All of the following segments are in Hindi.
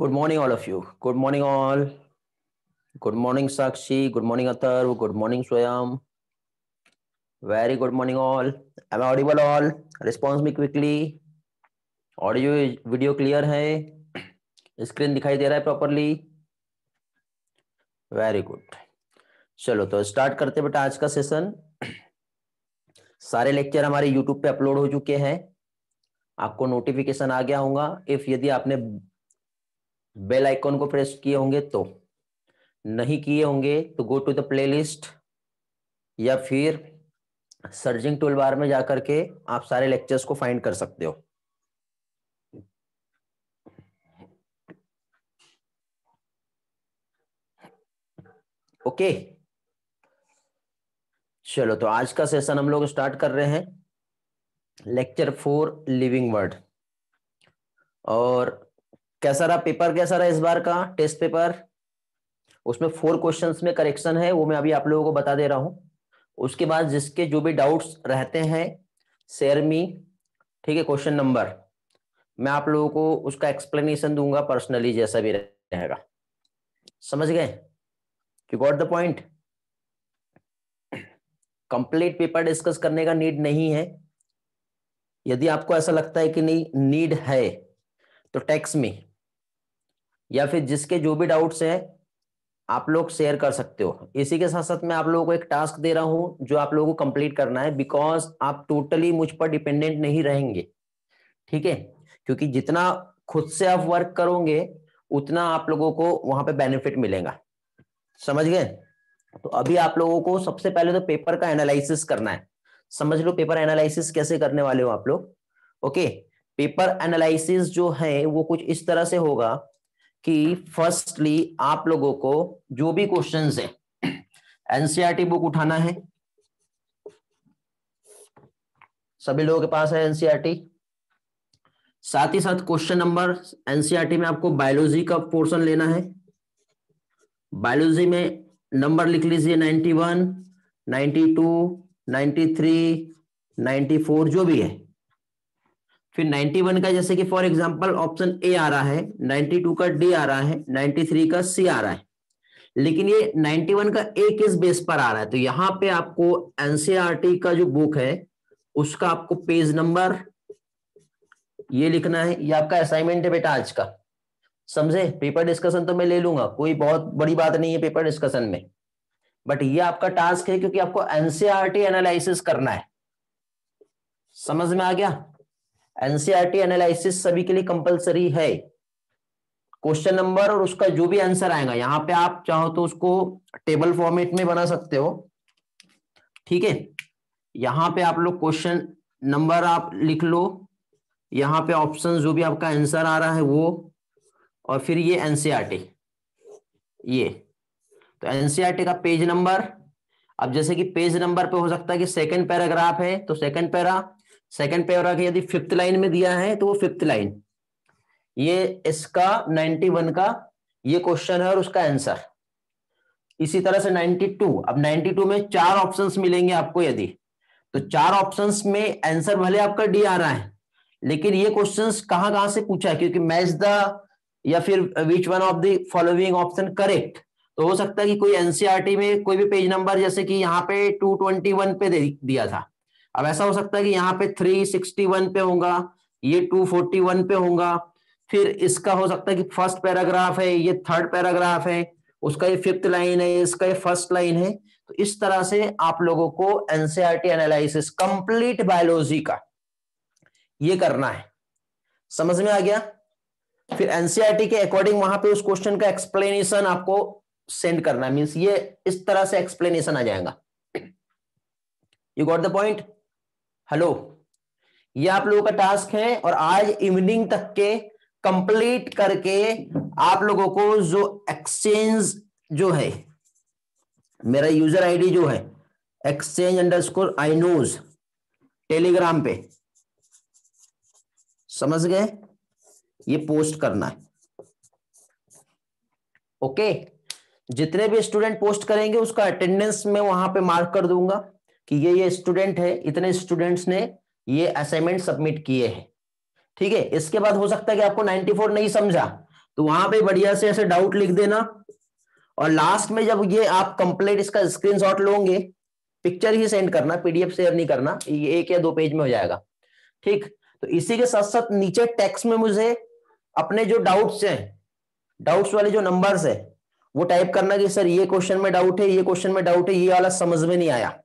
Good morning, all of you. Good morning, all. Good morning, Sakshi. Good morning, Atarv. Good morning, Swayam. Very good morning, all. Am I audible, all? Response me quickly. Audio video clear है स्क्रीन दिखाई दे रहा है प्रॉपरली वेरी गुड चलो तो स्टार्ट करते बेटा आज का सेशन सारे लेक्चर हमारे यूट्यूब पे अपलोड हो चुके हैं आपको नोटिफिकेशन आ गया होगा इफ यदि आपने बेल आइकॉन को प्रेस किए होंगे तो नहीं किए होंगे तो गो टू द प्लेलिस्ट या फिर सर्जिंग टूल बार में जाकर के आप सारे लेक्चर्स को फाइंड कर सकते हो ओके okay. चलो तो आज का सेशन हम लोग स्टार्ट कर रहे हैं लेक्चर फोर लिविंग वर्ड और कैसा रहा पेपर कैसा रहा इस बार का टेस्ट पेपर उसमें फोर क्वेश्चन में करेक्शन है वो मैं अभी आप लोगों को बता दे रहा हूँ उसके बाद जिसके जो भी डाउट्स रहते हैं शेयर मी ठीक है क्वेश्चन नंबर मैं आप लोगों को उसका एक्सप्लेनेशन दूंगा पर्सनली जैसा भी रहेगा समझ गए you got the point complete paper discuss करने का नीड नहीं है यदि आपको ऐसा लगता है कि नहीं नीड है तो टैक्स में या फिर जिसके जो भी डाउट्स है आप लोग शेयर कर सकते हो इसी के साथ साथ मैं आप लोगों को एक टास्क दे रहा हूं जो आप लोगों को कंप्लीट करना है बिकॉज आप टोटली मुझ पर डिपेंडेंट नहीं रहेंगे ठीक है क्योंकि जितना खुद से आप वर्क करोगे उतना आप लोगों को वहां पे बेनिफिट मिलेगा समझ गए तो अभी आप लोगों को सबसे पहले तो पेपर का एनालिसिस करना है समझ लो पेपर एनालिसिस कैसे करने वाले हो आप लोग ओके पेपर एनालिसिस जो है वो कुछ इस तरह से होगा कि फर्स्टली आप लोगों को जो भी क्वेश्चंस है एनसीईआरटी बुक उठाना है सभी लोगों के पास है एनसीईआरटी e साथ ही साथ क्वेश्चन नंबर एनसीईआरटी में आपको बायोलॉजी का पोर्शन लेना है बायोलॉजी में नंबर लिख लीजिए 91, 92, 93, 94 जो भी है फिर 91 का जैसे कि फॉर एग्जांपल ऑप्शन ए आ रहा है 92 का डी आ रहा है 93 का सी आ रहा है लेकिन ये 91 का ए किस बेस पर आ रहा है तो यहाँ पे आपको एनसीआरटी e का जो बुक है उसका आपको पेज नंबर ये लिखना है ये आपका असाइनमेंट है बेटा आज का समझे पेपर डिस्कशन तो मैं ले लूंगा कोई बहुत बड़ी बात नहीं है पेपर डिस्कशन में बट ये आपका टास्क है क्योंकि आपको एनसीआरटी एनालिसिस e करना है समझ में आ गया एनसीआरटी एनालिसिस सभी के लिए कंपलसरी है क्वेश्चन नंबर और उसका जो भी आंसर आएगा यहाँ पे आप चाहो तो उसको टेबल फॉर्मेट में बना सकते हो ठीक है यहां पे आप लोग क्वेश्चन नंबर आप लिख लो यहाँ पे ऑप्शन जो भी आपका आंसर आ रहा है वो और फिर ये एनसीआरटी ये तो एनसीआरटी का पेज नंबर अब जैसे कि पेज नंबर पे हो सकता है कि सेकंड पैराग्राफ है तो सेकंड पैरा सेकंड पैरा के यदि फिफ्थ लाइन में दिया है तो वो फिफ्थ लाइन ये इसका 91 का ये क्वेश्चन है और उसका आंसर इसी तरह से 92 अब 92 में चार ऑप्शंस मिलेंगे आपको यदि तो चार ऑप्शंस में आंसर भले आपका डी आ रहा है लेकिन ये क्वेश्चंस कहां कहां से पूछा है क्योंकि मैच द या फिर which one of the following option correct तो हो सकता है कि कोई एनसीआरटी e में कोई भी पेज नंबर जैसे कि यहाँ पे 221 पे दे दिया था अब ऐसा हो सकता है कि यहाँ पे 361 पे होगा ये 241 पे होगा फिर इसका हो सकता है कि फर्स्ट पैराग्राफ है ये थर्ड पैराग्राफ है उसका ये फिफ्थ लाइन है इसका ये फर्स्ट लाइन है तो इस तरह से आप लोगों को एनसीआरटी एनालिसिस कंप्लीट बायोलॉजी का ये करना है समझ में आ गया फिर एनसीआरटी e के अकॉर्डिंग वहां पे उस क्वेश्चन का एक्सप्लेनेशन आपको सेंड करना है मीन्स ये इस तरह से एक्सप्लेनेशन आ जाएगा you got the point hello ये आप लोगों का टास्क है और आज इवनिंग तक के कंप्लीट करके आप लोगों को जो एक्सचेंज जो है मेरा यूजर आईडी जो है एक्सचेंज अंडरस्कोर आईनोज टेलीग्राम पे समझ गए ये पोस्ट करना है ओके जितने भी स्टूडेंट पोस्ट करेंगे उसका अटेंडेंस में वहां पे मार्क कर दूंगा कि ये ये स्टूडेंट है इतने स्टूडेंट्स ने ये असाइनमेंट सबमिट किए हैं ठीक है इसके बाद हो सकता है कि आपको 94 नहीं समझा तो वहां पे बढ़िया से ऐसे डाउट लिख देना और लास्ट में जब ये आप कंप्लीट इसका स्क्रीनशॉट लोगे पिक्चर ही सेंड करना पीडीएफ शेयर नहीं करना ये एक या दो पेज में हो जाएगा ठीक तो इसी के साथ साथ नीचे टेक्स्ट में मुझे अपने जो डाउट्स हैं डाउट्स वाले जो नंबर्स है वो टाइप करना कि सर ये क्वेश्चन में डाउट है ये क्वेश्चन में डाउट है ये वाला समझ में नहीं आया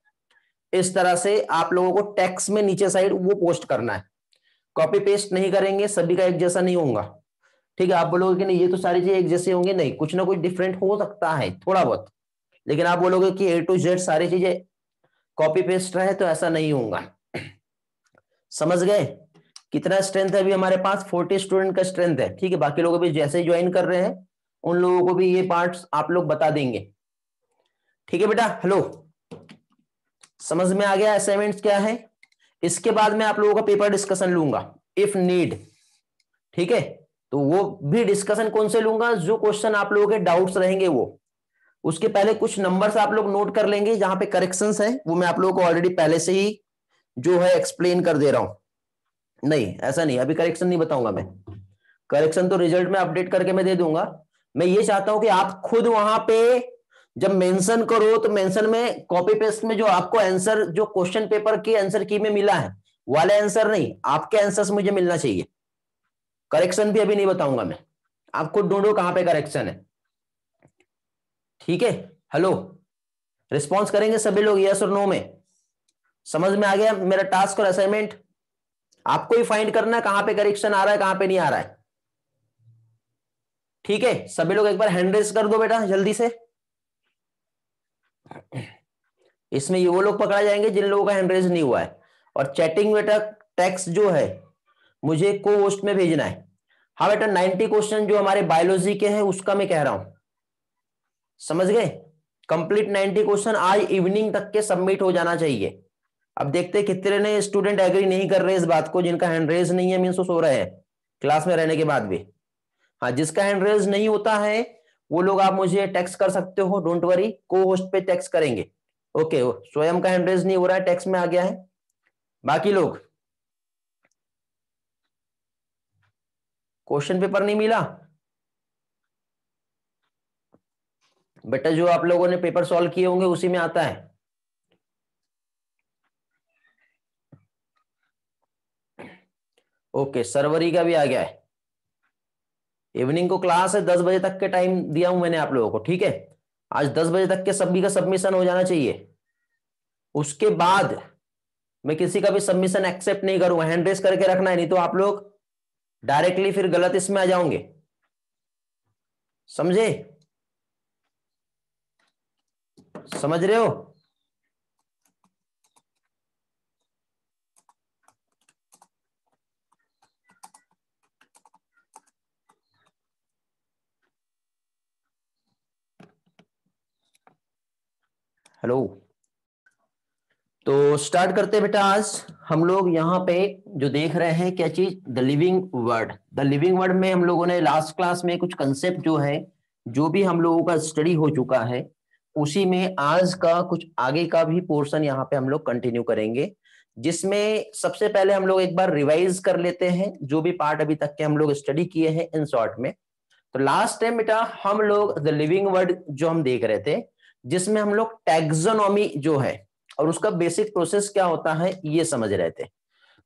इस तरह से आप लोगों को टैक्स में नीचे साइड वो पोस्ट करना है कॉपी पेस्ट नहीं करेंगे सभी का एक जैसा नहीं होगा ठीक है आप बोलोगे कि नहीं ये तो सारी चीजें एक जैसे होंगे नहीं कुछ ना कुछ डिफरेंट हो सकता है थोड़ा बहुत लेकिन आप बोलोगे कि ए टू जेड सारी चीजें कॉपी पेस्ट रहे तो ऐसा नहीं होगा समझ गए कितना स्ट्रेंथ है अभी हमारे पास फोर्टी स्टूडेंट का स्ट्रेंथ है ठीक है बाकी लोग अभी जैसे ज्वाइन कर रहे हैं उन लोगों को भी ये पार्ट आप लोग बता देंगे ठीक है बेटा हेलो समझ में आ गया असाइनमेंट क्या है इसके बाद मैं आप लोगों का पेपर डिस्कशन लूंगा इफ नीड ठीक है तो वो भी डिस्कशन कौन से लूंगा जो क्वेश्चन आप लोगों के डाउट्स रहेंगे वो उसके पहले कुछ नंबर्स आप लोग नोट कर लेंगे जहां पे करेक्शंस हैं वो मैं आप लोगों को ऑलरेडी पहले से ही जो है एक्सप्लेन कर दे रहा हूं नहीं ऐसा नहीं अभी करेक्शन नहीं बताऊंगा मैं करेक्शन तो रिजल्ट में अपडेट करके मैं दे दूंगा मैं ये चाहता हूं कि आप खुद वहां पे जब मेंशन करो तो मेंशन में कॉपी पेस्ट में जो आपको आंसर जो क्वेश्चन पेपर के आंसर की में मिला है वाले आंसर नहीं आपके आंसर मुझे मिलना चाहिए करेक्शन भी अभी नहीं बताऊंगा मैं आप खुद ढूंढो कहां पे करेक्शन है ठीक है हेलो रिस्पॉन्स करेंगे सभी लोग यस और नो में समझ में आ गया मेरा टास्क और असाइनमेंट आपको ही फाइंड करना कहां पे करेक्शन आ रहा है कहां पे नहीं आ रहा है ठीक है सभी लोग एक बार हैंड रेस कर दो बेटा जल्दी से इसमें ये वो लोग पकड़ा जाएंगे जिन लोगों का हैंड नहीं हुआ है और चैटिंग बेटा टैक्स जो है मुझे को वोस्ट में भेजना है हाँ बेटा नाइनटी क्वेश्चन जो हमारे बायोलॉजी के हैं उसका मैं कह रहा हूं समझ गए कंप्लीट नाइनटी क्वेश्चन आज इवनिंग तक के सबमिट हो जाना चाहिए अब देखते कितने ने स्टूडेंट एग्री नहीं कर रहे इस बात को जिनका हैंड रेज नहीं है मीन सो रहे हैं क्लास में रहने के बाद भी हाँ जिसका हैंड रेज नहीं होता है वो लोग आप मुझे टेक्स्ट कर सकते हो डोंट वरी को होस्ट पे टेक्स्ट करेंगे ओके स्वयं का एंड्रेज नहीं हो रहा है टैक्स में आ गया है बाकी लोग क्वेश्चन पेपर नहीं मिला बेटा जो आप लोगों ने पेपर सॉल्व किए होंगे उसी में आता है ओके सरवरी का भी आ गया है इवनिंग को क्लास है दस बजे तक के टाइम दिया हूं मैंने आप लोगों को ठीक है आज दस बजे तक के सभी का सबमिशन हो जाना चाहिए उसके बाद मैं किसी का भी सबमिशन एक्सेप्ट नहीं करूंगा हैंड रेस करके रखना है नहीं तो आप लोग डायरेक्टली फिर गलत इसमें आ जाओगे समझे समझ रहे हो हेलो तो स्टार्ट करते बेटा आज हम लोग यहाँ पे जो देख रहे हैं क्या चीज the living word the living word में हम लोगों ने लास्ट क्लास में कुछ कंसेप्ट जो है जो भी हम लोगों का स्टडी हो चुका है उसी में आज का कुछ आगे का भी पोर्शन यहाँ पे हम लोग कंटिन्यू करेंगे जिसमें सबसे पहले हम लोग एक बार रिवाइज कर लेते हैं जो भी पार्ट अभी तक के हम लोग स्टडी किए हैं इन शॉर्ट में तो लास्ट टाइम बेटा हम लोग द लिविंग वर्ड जो हम देख रहे थे जिसमें हम लोग टैक्सोनॉमी जो है और उसका बेसिक प्रोसेस क्या होता है ये समझ रहे थे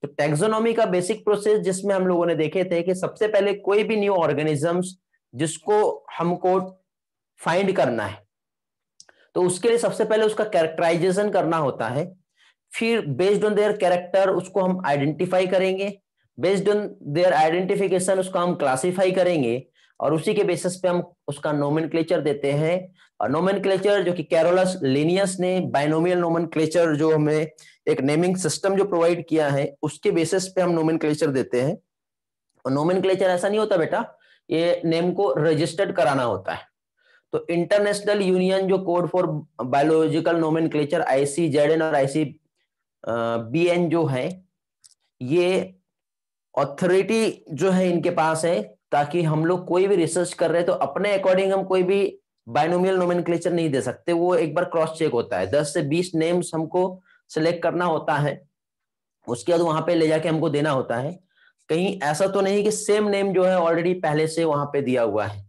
तो टैक्सोनॉमी का बेसिक प्रोसेस जिसमें हम लोगों ने देखे थे कि सबसे पहले कोई भी न्यू ऑर्गेनिजम्स जिसको हमको फाइंड करना है तो उसके लिए सबसे पहले उसका कैरेक्टराइजेशन करना होता है फिर बेस्ड ऑन देयर कैरेक्टर उसको हम आइडेंटिफाई करेंगे बेस्ड ऑन देयर आइडेंटिफिकेशन उसका हम क्लासिफाई करेंगे और उसी के बेसिस पे हम उसका नोमिनक्लेचर देते हैं नोमन जो कि कैरोलस लेनियस ने बाइनोमियल नोमन जो हमें एक नेमिंग सिस्टम जो प्रोवाइड किया है उसके बेसिस पे हम नोमन देते हैं और नोमन ऐसा नहीं होता बेटा ये नेम को रजिस्टर्ड कराना होता है तो इंटरनेशनल यूनियन जो code for biological nomenclature I C Z N और आईसी बी एन जो है ये ऑथोरिटी जो है इनके पास है ताकि हम लोग कोई भी रिसर्च कर रहे हैं तो अपने अकॉर्डिंग हम कोई भी बाइनोमियल नोमेनक्लेचर नहीं दे सकते वो एक बार क्रॉस चेक होता है दस से बीस नेम्स हमको सेलेक्ट करना होता है उसके बाद वहां पे ले जाके हमको देना होता है कहीं ऐसा तो नहीं कि सेम नेम जो है ऑलरेडी पहले से वहां पे दिया हुआ है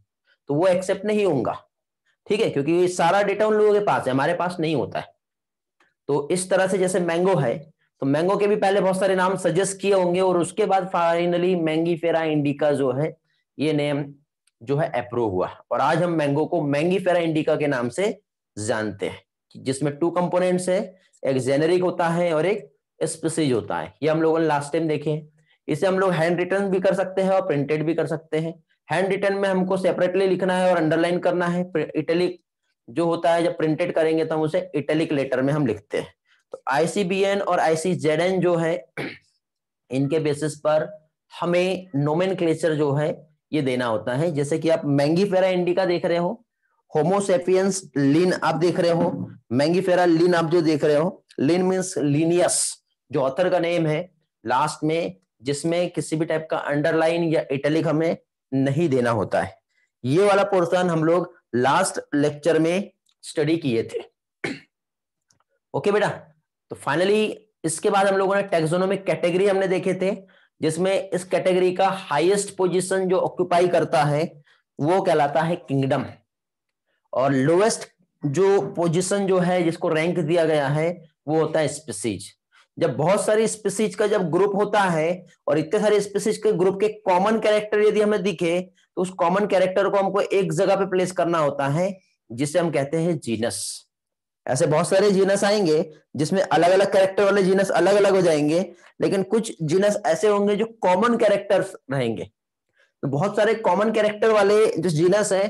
तो वो एक्सेप्ट नहीं होगा ठीक है क्योंकि सारा डेटा उन लोगों के पास है हमारे पास नहीं होता है तो इस तरह से जैसे मैंगो है तो मैंगो के भी पहले बहुत सारे नाम सजेस्ट किए होंगे और उसके बाद फाइनली मैंगी फेरा इंडिका जो है ये नेम जो है अप्रूव हुआ और आज हम मैंगो को मैंगी फेरा इंडिका के नाम से जानते हैं जिसमें टू कंपोनेंट्स है एक जेनेरिक होता है और एक स्पेसिज होता है ये हम लोगों ने लास्ट टाइम देखे हैं इसे हम लोग हैंड रिटर्न भी कर सकते हैं और प्रिंटेड भी कर सकते हैं हैंड रिटर्न में हमको सेपरेटली लिखना है और अंडरलाइन करना है इटलिक जो होता है जब प्रिंटेड करेंगे तो हम उसे इटलिक लेटर में हम लिखते हैं तो आईसीबीएन और आईसीजेडएन जो है इनके बेसिस पर हमें नोमेन जो है ये देना होता है जैसे कि आप मैंगी फेरा इंडिका देख रहे हो होमोसेपियंस लिन आप देख रहे हो मैंगी फेरा लिन आप जो देख रहे हो लिन मीन्स लिनियस जो ऑथर का नेम है लास्ट में जिसमें किसी भी टाइप का अंडरलाइन या इटलिक हमें नहीं देना होता है ये वाला पोर्शन हम लोग लास्ट लेक्चर में स्टडी किए थे ओके okay बेटा तो फाइनली इसके बाद हम लोगों ने टेक्सोनोमिक कैटेगरी हमने देखे थे जिसमें इस कैटेगरी का हाईएस्ट पोजीशन जो ऑक्यूपाई करता है वो कहलाता है किंगडम और लोएस्ट जो पोजीशन जो है जिसको रैंक दिया गया है वो होता है स्पीसीज जब बहुत सारी स्पीसीज का जब ग्रुप होता है और इतने सारे स्पीसीज के ग्रुप के कॉमन कैरेक्टर यदि हमें दिखे तो उस कॉमन कैरेक्टर को हमको एक जगह पे प्लेस करना होता है जिसे हम कहते हैं जीनस ऐसे बहुत सारे जीनस आएंगे जिसमें अलग अलग कैरेक्टर वाले जीनस अलग अलग हो जाएंगे लेकिन कुछ जीनस ऐसे होंगे जो कॉमन कैरेक्टर रहेंगे तो बहुत सारे कॉमन कैरेक्टर वाले जो जीनस है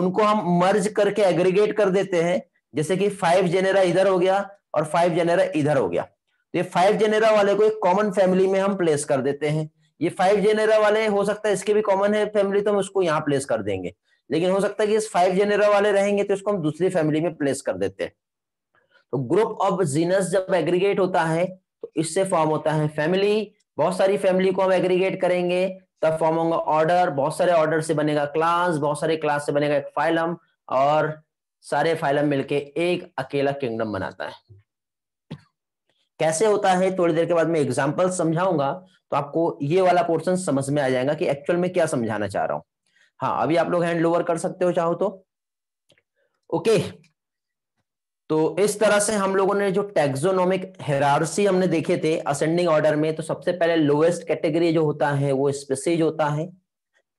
उनको हम मर्ज करके एग्रीगेट कर देते हैं जैसे कि फाइव जेनेरा इधर हो गया और फाइव जेनेरा इधर हो गया तो ये फाइव जेनेरा वाले को एक कॉमन फैमिली में हम प्लेस कर देते हैं ये फाइव जेनेरा वाले हो सकता है इसके भी कॉमन है फैमिली तो हम उसको यहाँ प्लेस कर देंगे लेकिन हो सकता है कि इस फाइव जेनेरा वाले रहेंगे तो इसको हम दूसरी फैमिली में प्लेस कर देते हैं तो ग्रुप ऑफ जीनस जब एग्रीगेट होता है तो इससे फॉर्म होता है फैमिली बहुत सारी फैमिली को हम एग्रीगेट करेंगे तब फॉर्म होगा ऑर्डर बहुत सारे ऑर्डर से बनेगा क्लास बहुत सारे क्लास से बनेगा एक फाइलम और सारे फाइलम मिलके एक अकेला किंगडम बनाता है कैसे होता है थोड़ी देर के बाद मैं एग्जाम्पल समझाऊंगा तो आपको ये वाला पोर्शन समझ में आ जाएगा कि एक्चुअल में क्या समझाना चाह रहा हूं हाँ अभी आप लोग हैंड लोवर कर सकते हो चाहो तो ओके okay. तो इस तरह से हम लोगों ने जो टेक्सोनॉमिक हेरारसी हमने देखे थे असेंडिंग ऑर्डर में तो सबसे पहले लोएस्ट कैटेगरी जो होता है वो स्पेसीज होता है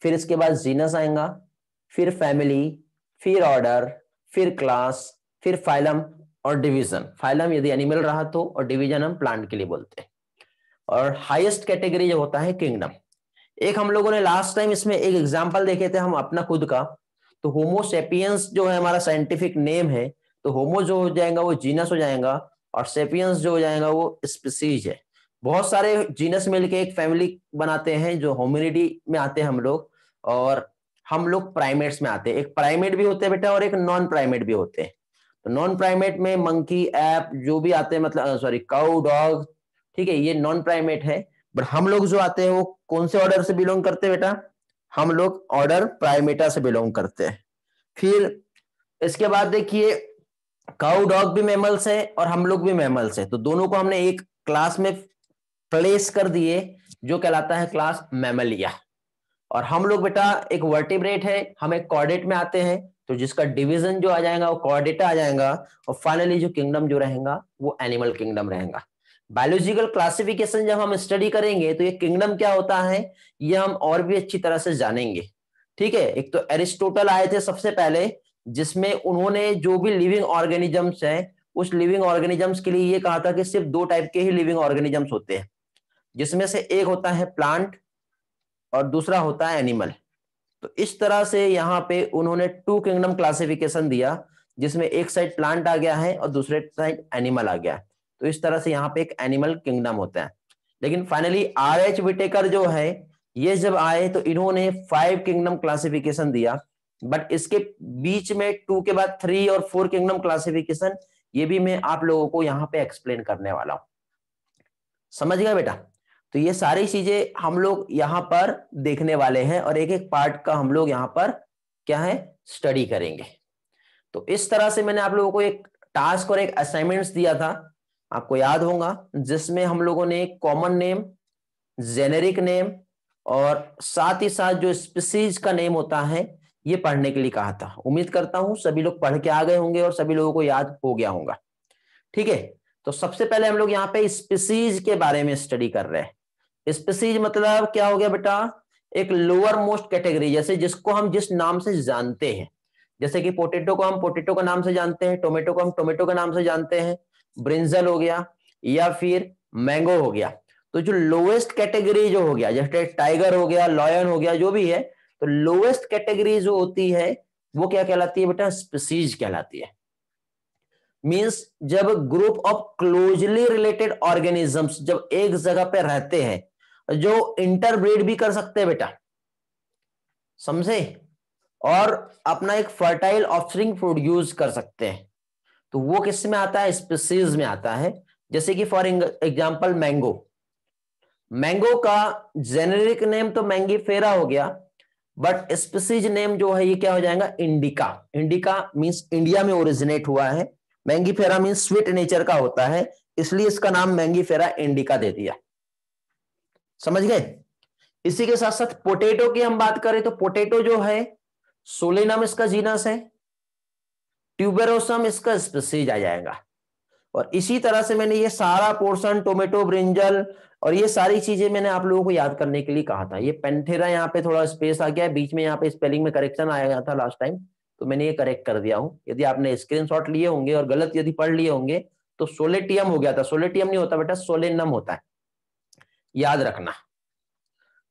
फिर इसके बाद जीनस आएगा फिर फैमिली फिर ऑर्डर फिर क्लास फिर फाइलम और डिवीजन फाइलम यदि एनिमल रहा तो और डिवीजन हम प्लांट के लिए बोलते हैं और हाईएस्ट कैटेगरी जो होता है किंगडम एक हम लोगों ने लास्ट टाइम इसमें एक एग्जाम्पल देखे थे हम अपना खुद का तो होमोसेपियंस जो है हमारा साइंटिफिक नेम है तो होमो जो हो जाएगा वो जीनस हो जाएगा और सेपियंस जो हो जाएगा वो स्पीसीज है बहुत सारे जीनस मिलके एक फैमिली बनाते हैं जो होम्यूनिटी में आते हैं हम लोग और हम लोग प्राइमेट्स में आते हैं एक प्राइमेट भी होते हैं बेटा और एक नॉन प्राइमेट भी होते हैं तो नॉन प्राइमेट में मंकी ऐप जो भी आते हैं मतलब सॉरी काउ डॉग ठीक है ये नॉन प्राइमेट है बट हम लोग जो आते हैं वो कौन से ऑर्डर से बिलोंग करते हैं बेटा हम लोग ऑर्डर प्राइमेटा से बिलोंग करते हैं फिर इसके बाद देखिए काउ डॉग भी मेमल्स है और हम लोग भी मेमल्स है तो दोनों को हमने एक क्लास में प्लेस कर दिए जो कहलाता है क्लास मेमलिया और हम लोग बेटा एक वर्टिब्रेट है हम एक कॉर्डेट में आते हैं तो जिसका डिवीजन जो आ जाएगा वो कॉर्डेटा आ जाएगा और फाइनली जो किंगडम जो रहेगा वो एनिमल किंगडम रहेगा बायोलॉजिकल क्लासिफिकेशन जब हम स्टडी करेंगे तो ये किंगडम क्या होता है ये हम और भी अच्छी तरह से जानेंगे ठीक है एक तो एरिस्टोटल आए थे सबसे पहले जिसमें उन्होंने जो भी लिविंग ऑर्गेनिजम्स हैं उस लिविंग ऑर्गेनिजम्स के लिए ये कहा था कि सिर्फ दो टाइप के ही लिविंग ऑर्गेनिजम्स होते हैं जिसमें से एक होता है प्लांट और दूसरा होता है एनिमल तो इस तरह से यहाँ पे उन्होंने टू किंगडम क्लासिफिकेशन दिया जिसमें एक साइड प्लांट आ गया है और दूसरे साइड एनिमल आ गया है तो इस तरह से यहाँ पे एक एनिमल किंगडम होता है लेकिन फाइनली आर एच विटेकर जो है ये जब आए तो इन्होंने फाइव किंगडम क्लासिफिकेशन दिया बट इसके बीच में टू के बाद थ्री और फोर किंगडम क्लासिफिकेशन ये भी मैं आप लोगों को यहाँ पे एक्सप्लेन करने वाला हूं समझ गया बेटा तो ये सारी चीजें हम लोग यहाँ पर देखने वाले हैं और एक एक पार्ट का हम लोग यहाँ पर क्या है स्टडी करेंगे तो इस तरह से मैंने आप लोगों को एक टास्क और एक असाइनमेंट दिया था आपको याद होगा जिसमें हम लोगों ने कॉमन नेम जेनेरिक नेम और साथ ही साथ जो स्पीसीज का नेम होता है ये पढ़ने के लिए कहा था उम्मीद करता हूं सभी लोग पढ़ के आ गए होंगे और सभी लोगों को याद हो गया होगा ठीक है तो सबसे पहले हम लोग यहाँ पे स्पीसीज के बारे में स्टडी कर रहे हैं स्पीसीज मतलब क्या हो गया बेटा एक लोअर मोस्ट कैटेगरी जैसे जिसको हम जिस नाम से जानते हैं जैसे कि पोटेटो को हम पोटेटो के नाम से जानते हैं टोमेटो को हम टोमेटो के नाम से जानते हैं ब्रिंजल हो गया या फिर मैंगो हो गया तो जो लोएस्ट कैटेगरी जो हो गया जैसे टाइगर हो गया लॉयन हो गया जो भी है तो लोएस्ट कैटेगरी जो होती है वो क्या कहलाती है बेटा स्पीसीज कहलाती है मींस जब group of closely related organisms जब एक जगह पे रहते हैं जो इंटरब्रीड भी कर सकते हैं बेटा समझे और अपना एक फर्टाइल ऑफ्सरिंग प्रोड्यूस कर सकते हैं तो वो किस में आता है स्पीसीज में आता है जैसे कि फॉर एग्जाम्पल मैंगो मैंगो का जेनेरिक नेम तो मैंगी फेरा हो गया बट स्पीसीज नेम जो है ये क्या हो जाएगा इंडिका इंडिका मीन्स इंडिया में ओरिजिनेट हुआ है मैंगी फेरा मीन्स स्वीट नेचर का होता है इसलिए इसका नाम मैंगी फेरा इंडिका दे दिया समझ गए इसी के साथ साथ पोटेटो की हम बात करें तो पोटेटो जो है सोलेनम इसका जीनस है ट्यूबेरोसम इसका स्पीसीज आ जाएगा और इसी तरह से मैंने ये सारा पोर्शन टोमेटो ब्रिंजल और ये सारी चीजें मैंने आप लोगों को याद करने के लिए कहा था ये पेंथेरा यहाँ पे थोड़ा स्पेस आ गया है बीच में यहाँ पे स्पेलिंग में करेक्शन आया था लास्ट टाइम तो मैंने ये करेक्ट कर दिया हूँ यदि आपने स्क्रीन लिए होंगे और गलत यदि पढ़ लिए होंगे तो सोलेटियम हो गया था सोलेटियम नहीं होता बेटा सोलेनम होता है याद रखना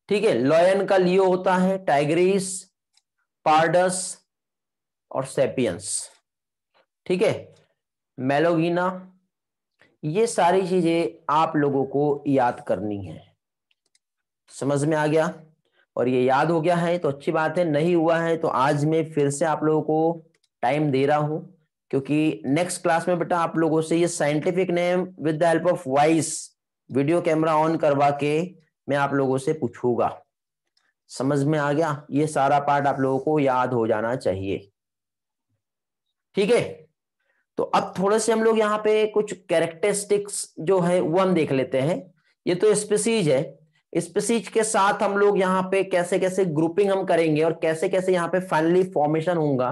ठीक है लॉयन का लियो होता है टाइग्रीस पार्डस और सेपियंस ठीक है मेलोगिना ये सारी चीजें आप लोगों को याद करनी है समझ में आ गया और ये याद हो गया है तो अच्छी बात है नहीं हुआ है तो आज मैं फिर से आप लोगों को टाइम दे रहा हूं क्योंकि नेक्स्ट क्लास में बेटा आप लोगों से ये scientific name with the help of voice video camera on करवा के मैं आप लोगों से पूछूंगा समझ में आ गया ये सारा पार्ट आप लोगों को याद हो जाना चाहिए ठीक है तो अब थोड़े से हम लोग यहाँ पे कुछ कैरेक्टरिस्टिक्स जो है वो हम देख लेते हैं ये तो स्पेसीज है स्पेसीज के साथ हम लोग यहाँ पे कैसे कैसे ग्रुपिंग हम करेंगे और कैसे कैसे यहाँ पे फाइनली फॉर्मेशन होगा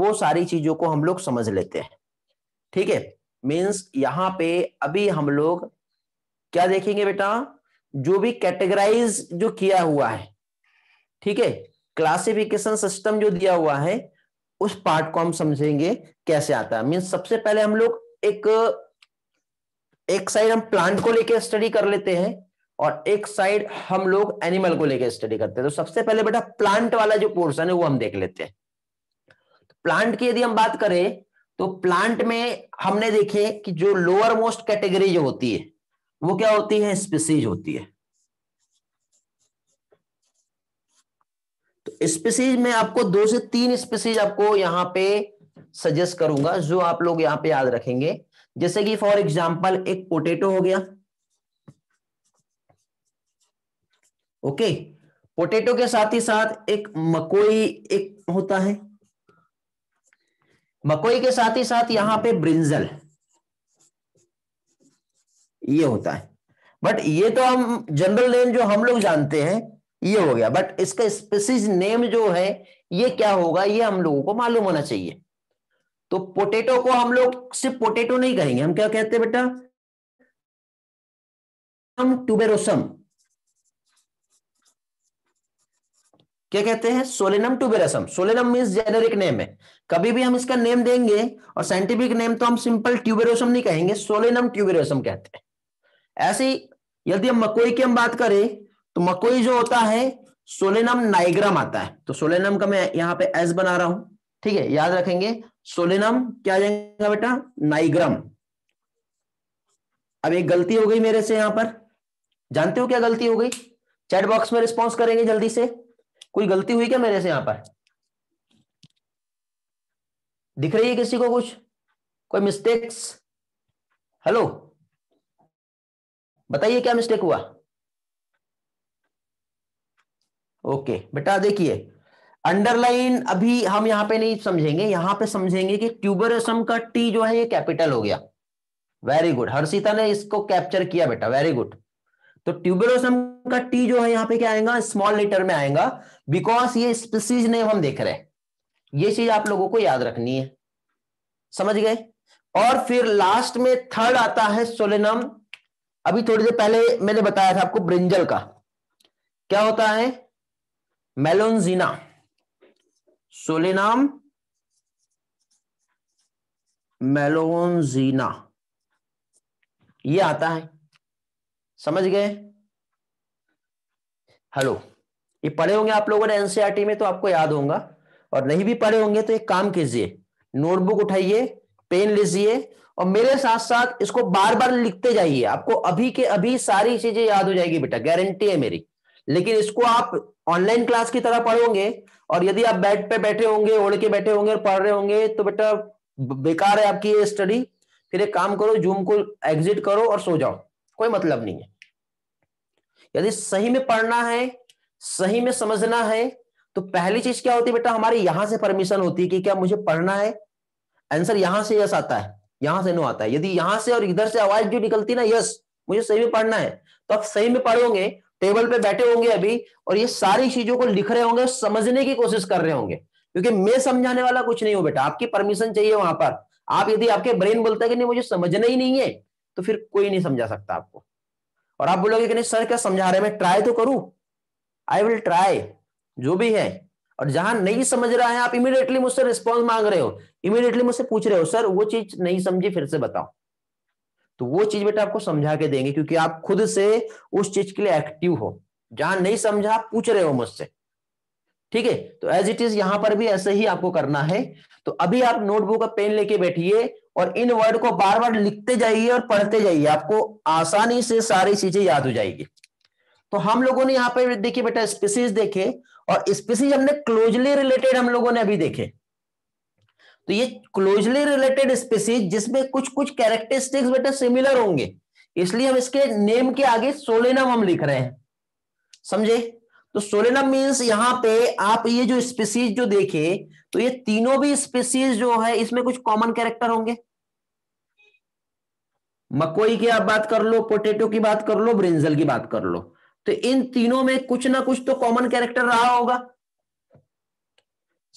वो सारी चीजों को हम लोग समझ लेते हैं ठीक है मीन्स यहाँ पे अभी हम लोग क्या देखेंगे बेटा जो भी कैटेगराइज जो किया हुआ है ठीक है क्लासिफिकेशन सिस्टम जो दिया हुआ है उस पार्ट को हम समझेंगे कैसे आता है मीन्स सबसे पहले हम लोग एक एक साइड हम प्लांट को लेके स्टडी कर लेते हैं और एक साइड हम लोग एनिमल को लेकर स्टडी करते हैं तो सबसे पहले बेटा प्लांट वाला जो पोर्शन है वो हम देख लेते हैं प्लांट की यदि हम बात करें तो प्लांट में हमने देखे कि जो लोअर मोस्ट कैटेगरी जो होती है वो क्या होती है स्पीसीज होती है तो स्पीसीज में आपको दो से तीन स्पीसीज आपको यहाँ पे सजेस्ट करूंगा जो आप लोग यहाँ पे याद रखेंगे जैसे कि फॉर एग्जाम्पल एक पोटेटो हो गया ओके पोटेटो के साथ ही साथ एक मकोई एक होता है मकोई के साथ ही साथ यहां पे ब्रिंजल ये होता है बट ये तो हम जनरल नेम जो हम लोग जानते हैं ये हो गया बट इसका स्पेसिस नेम जो है ये क्या होगा ये हम लोगों को मालूम होना चाहिए तो पोटेटो को हम लोग सिर्फ पोटेटो नहीं कहेंगे हम क्या कहते बेटा हम टूबेरोसम क्या कहते हैं Solanum tuberosum Solanum mean generic name है कभी भी हम इसका नेम देंगे और साइंटिफिक नेम तो हम सिंपल ट्यूबेरोसम नहीं कहेंगे सोलेनम ट्यूबेरोसम कहते हैं ऐसे ही यदि हम मकोई की हम बात करें तो मकोई जो होता है सोलेनम नाइग्राम आता है तो सोलेनम का मैं यहाँ पे एस बना रहा हूं ठीक है याद रखेंगे सोलेनम क्या जाएगा बेटा नाइग्राम अब एक गलती हो गई मेरे से यहां पर जानते हो क्या गलती हो गई चैट बॉक्स में रिस्पॉन्स करेंगे जल्दी से कोई गलती हुई क्या मेरे से यहां पर दिख रही है किसी को कुछ कोई मिस्टेक्स हेलो बताइए क्या मिस्टेक हुआ ओके बेटा देखिए अंडरलाइन अभी हम यहां पे नहीं समझेंगे यहां पे समझेंगे कि ट्यूबरसम का टी जो है ये कैपिटल हो गया वेरी गुड हर्षिता ने इसको कैप्चर किया बेटा वेरी गुड तो ट्यूबरसम का टी जो है यहां पे क्या आएगा स्मॉल लेटर में आएगा बिकॉज ये स्पीसीज नेम हम देख रहे हैं ये चीज आप लोगों को याद रखनी है समझ गए और फिर लास्ट में थर्ड आता है सोलेनम अभी थोड़ी देर पहले मैंने बताया था आपको ब्रिंजल का क्या होता है मेलोनजीना सोलेनाम मेलोनजीना ये आता है समझ गए हेलो ये पढ़े होंगे आप लोगों ने एनसीईआरटी e में तो आपको याद होगा और नहीं भी पढ़े होंगे तो एक काम कीजिए नोटबुक उठाइए पेन लीजिए और मेरे साथ साथ इसको बार बार लिखते जाइए आपको अभी के अभी सारी चीजें याद हो जाएगी बेटा गारंटी है मेरी लेकिन इसको आप ऑनलाइन क्लास की तरह पढ़ोगे और यदि आप बेड पे बैठे होंगे ओढ़ के बैठे होंगे और पढ़ रहे होंगे तो बेटा बेकार है आपकी ये स्टडी फिर एक काम करो जूम को एग्जिट करो और सो जाओ कोई मतलब नहीं है यदि सही में पढ़ना है सही में समझना है तो पहली चीज क्या होती है बेटा हमारे यहां से परमिशन होती है कि क्या मुझे पढ़ना है आंसर यहां से यस आता है यहां से नो आता है यदि यहां से और इधर से आवाज जो निकलती है ना यस मुझे सही में पढ़ना है तो आप सही में पढ़ोगे टेबल पे बैठे होंगे अभी और ये सारी चीजों को लिख रहे होंगे समझने की कोशिश कर रहे होंगे क्योंकि मैं समझाने वाला कुछ नहीं हूं बेटा आपकी परमिशन चाहिए वहां पर आप यदि आपके ब्रेन बोलता है कि नहीं मुझे समझना ही नहीं है तो फिर कोई नहीं समझा सकता आपको और आप बोलोगे कि नहीं सर क्या समझा रहे मैं ट्राई तो करूं आई विल ट्राई जो भी है और जहां नहीं समझ रहा है आप इमीडिएटली मुझसे रिस्पॉन्स मांग रहे हो इमीडिएटली मुझसे पूछ रहे हो सर वो चीज नहीं समझी फिर से बताओ तो वो चीज बेटा आपको समझा के देंगे क्योंकि आप खुद से उस चीज के लिए एक्टिव हो जहां नहीं समझा पूछ रहे हो मुझसे ठीक है तो एज इट इज यहां पर भी ऐसे ही आपको करना है तो अभी आप नोटबुक का पेन लेके बैठिए और इन वर्ड को बार बार लिखते जाइए और पढ़ते जाइए आपको आसानी से सारी चीजें याद हो जाएगी तो हम लोगों ने यहाँ पे देखिए बेटा स्पीसीज देखे और स्पीसीज हमने क्लोजली रिलेटेड हम लोगों ने अभी देखे तो ये क्लोजली रिलेटेड स्पीसीज जिसमें कुछ कुछ कैरेक्टरिस्टिक्स बेटा सिमिलर होंगे इसलिए हम इसके नेम के आगे सोलेनम हम लिख रहे हैं समझे तो सोलेनम मीन्स यहां पे आप ये जो स्पीसीज जो देखे तो ये तीनों भी स्पीसीज जो है इसमें कुछ कॉमन कैरेक्टर होंगे मकोई की आप बात कर लो पोटेटो की बात कर लो ब्रिंजल की बात कर लो तो इन तीनों में कुछ ना कुछ तो कॉमन कैरेक्टर रहा होगा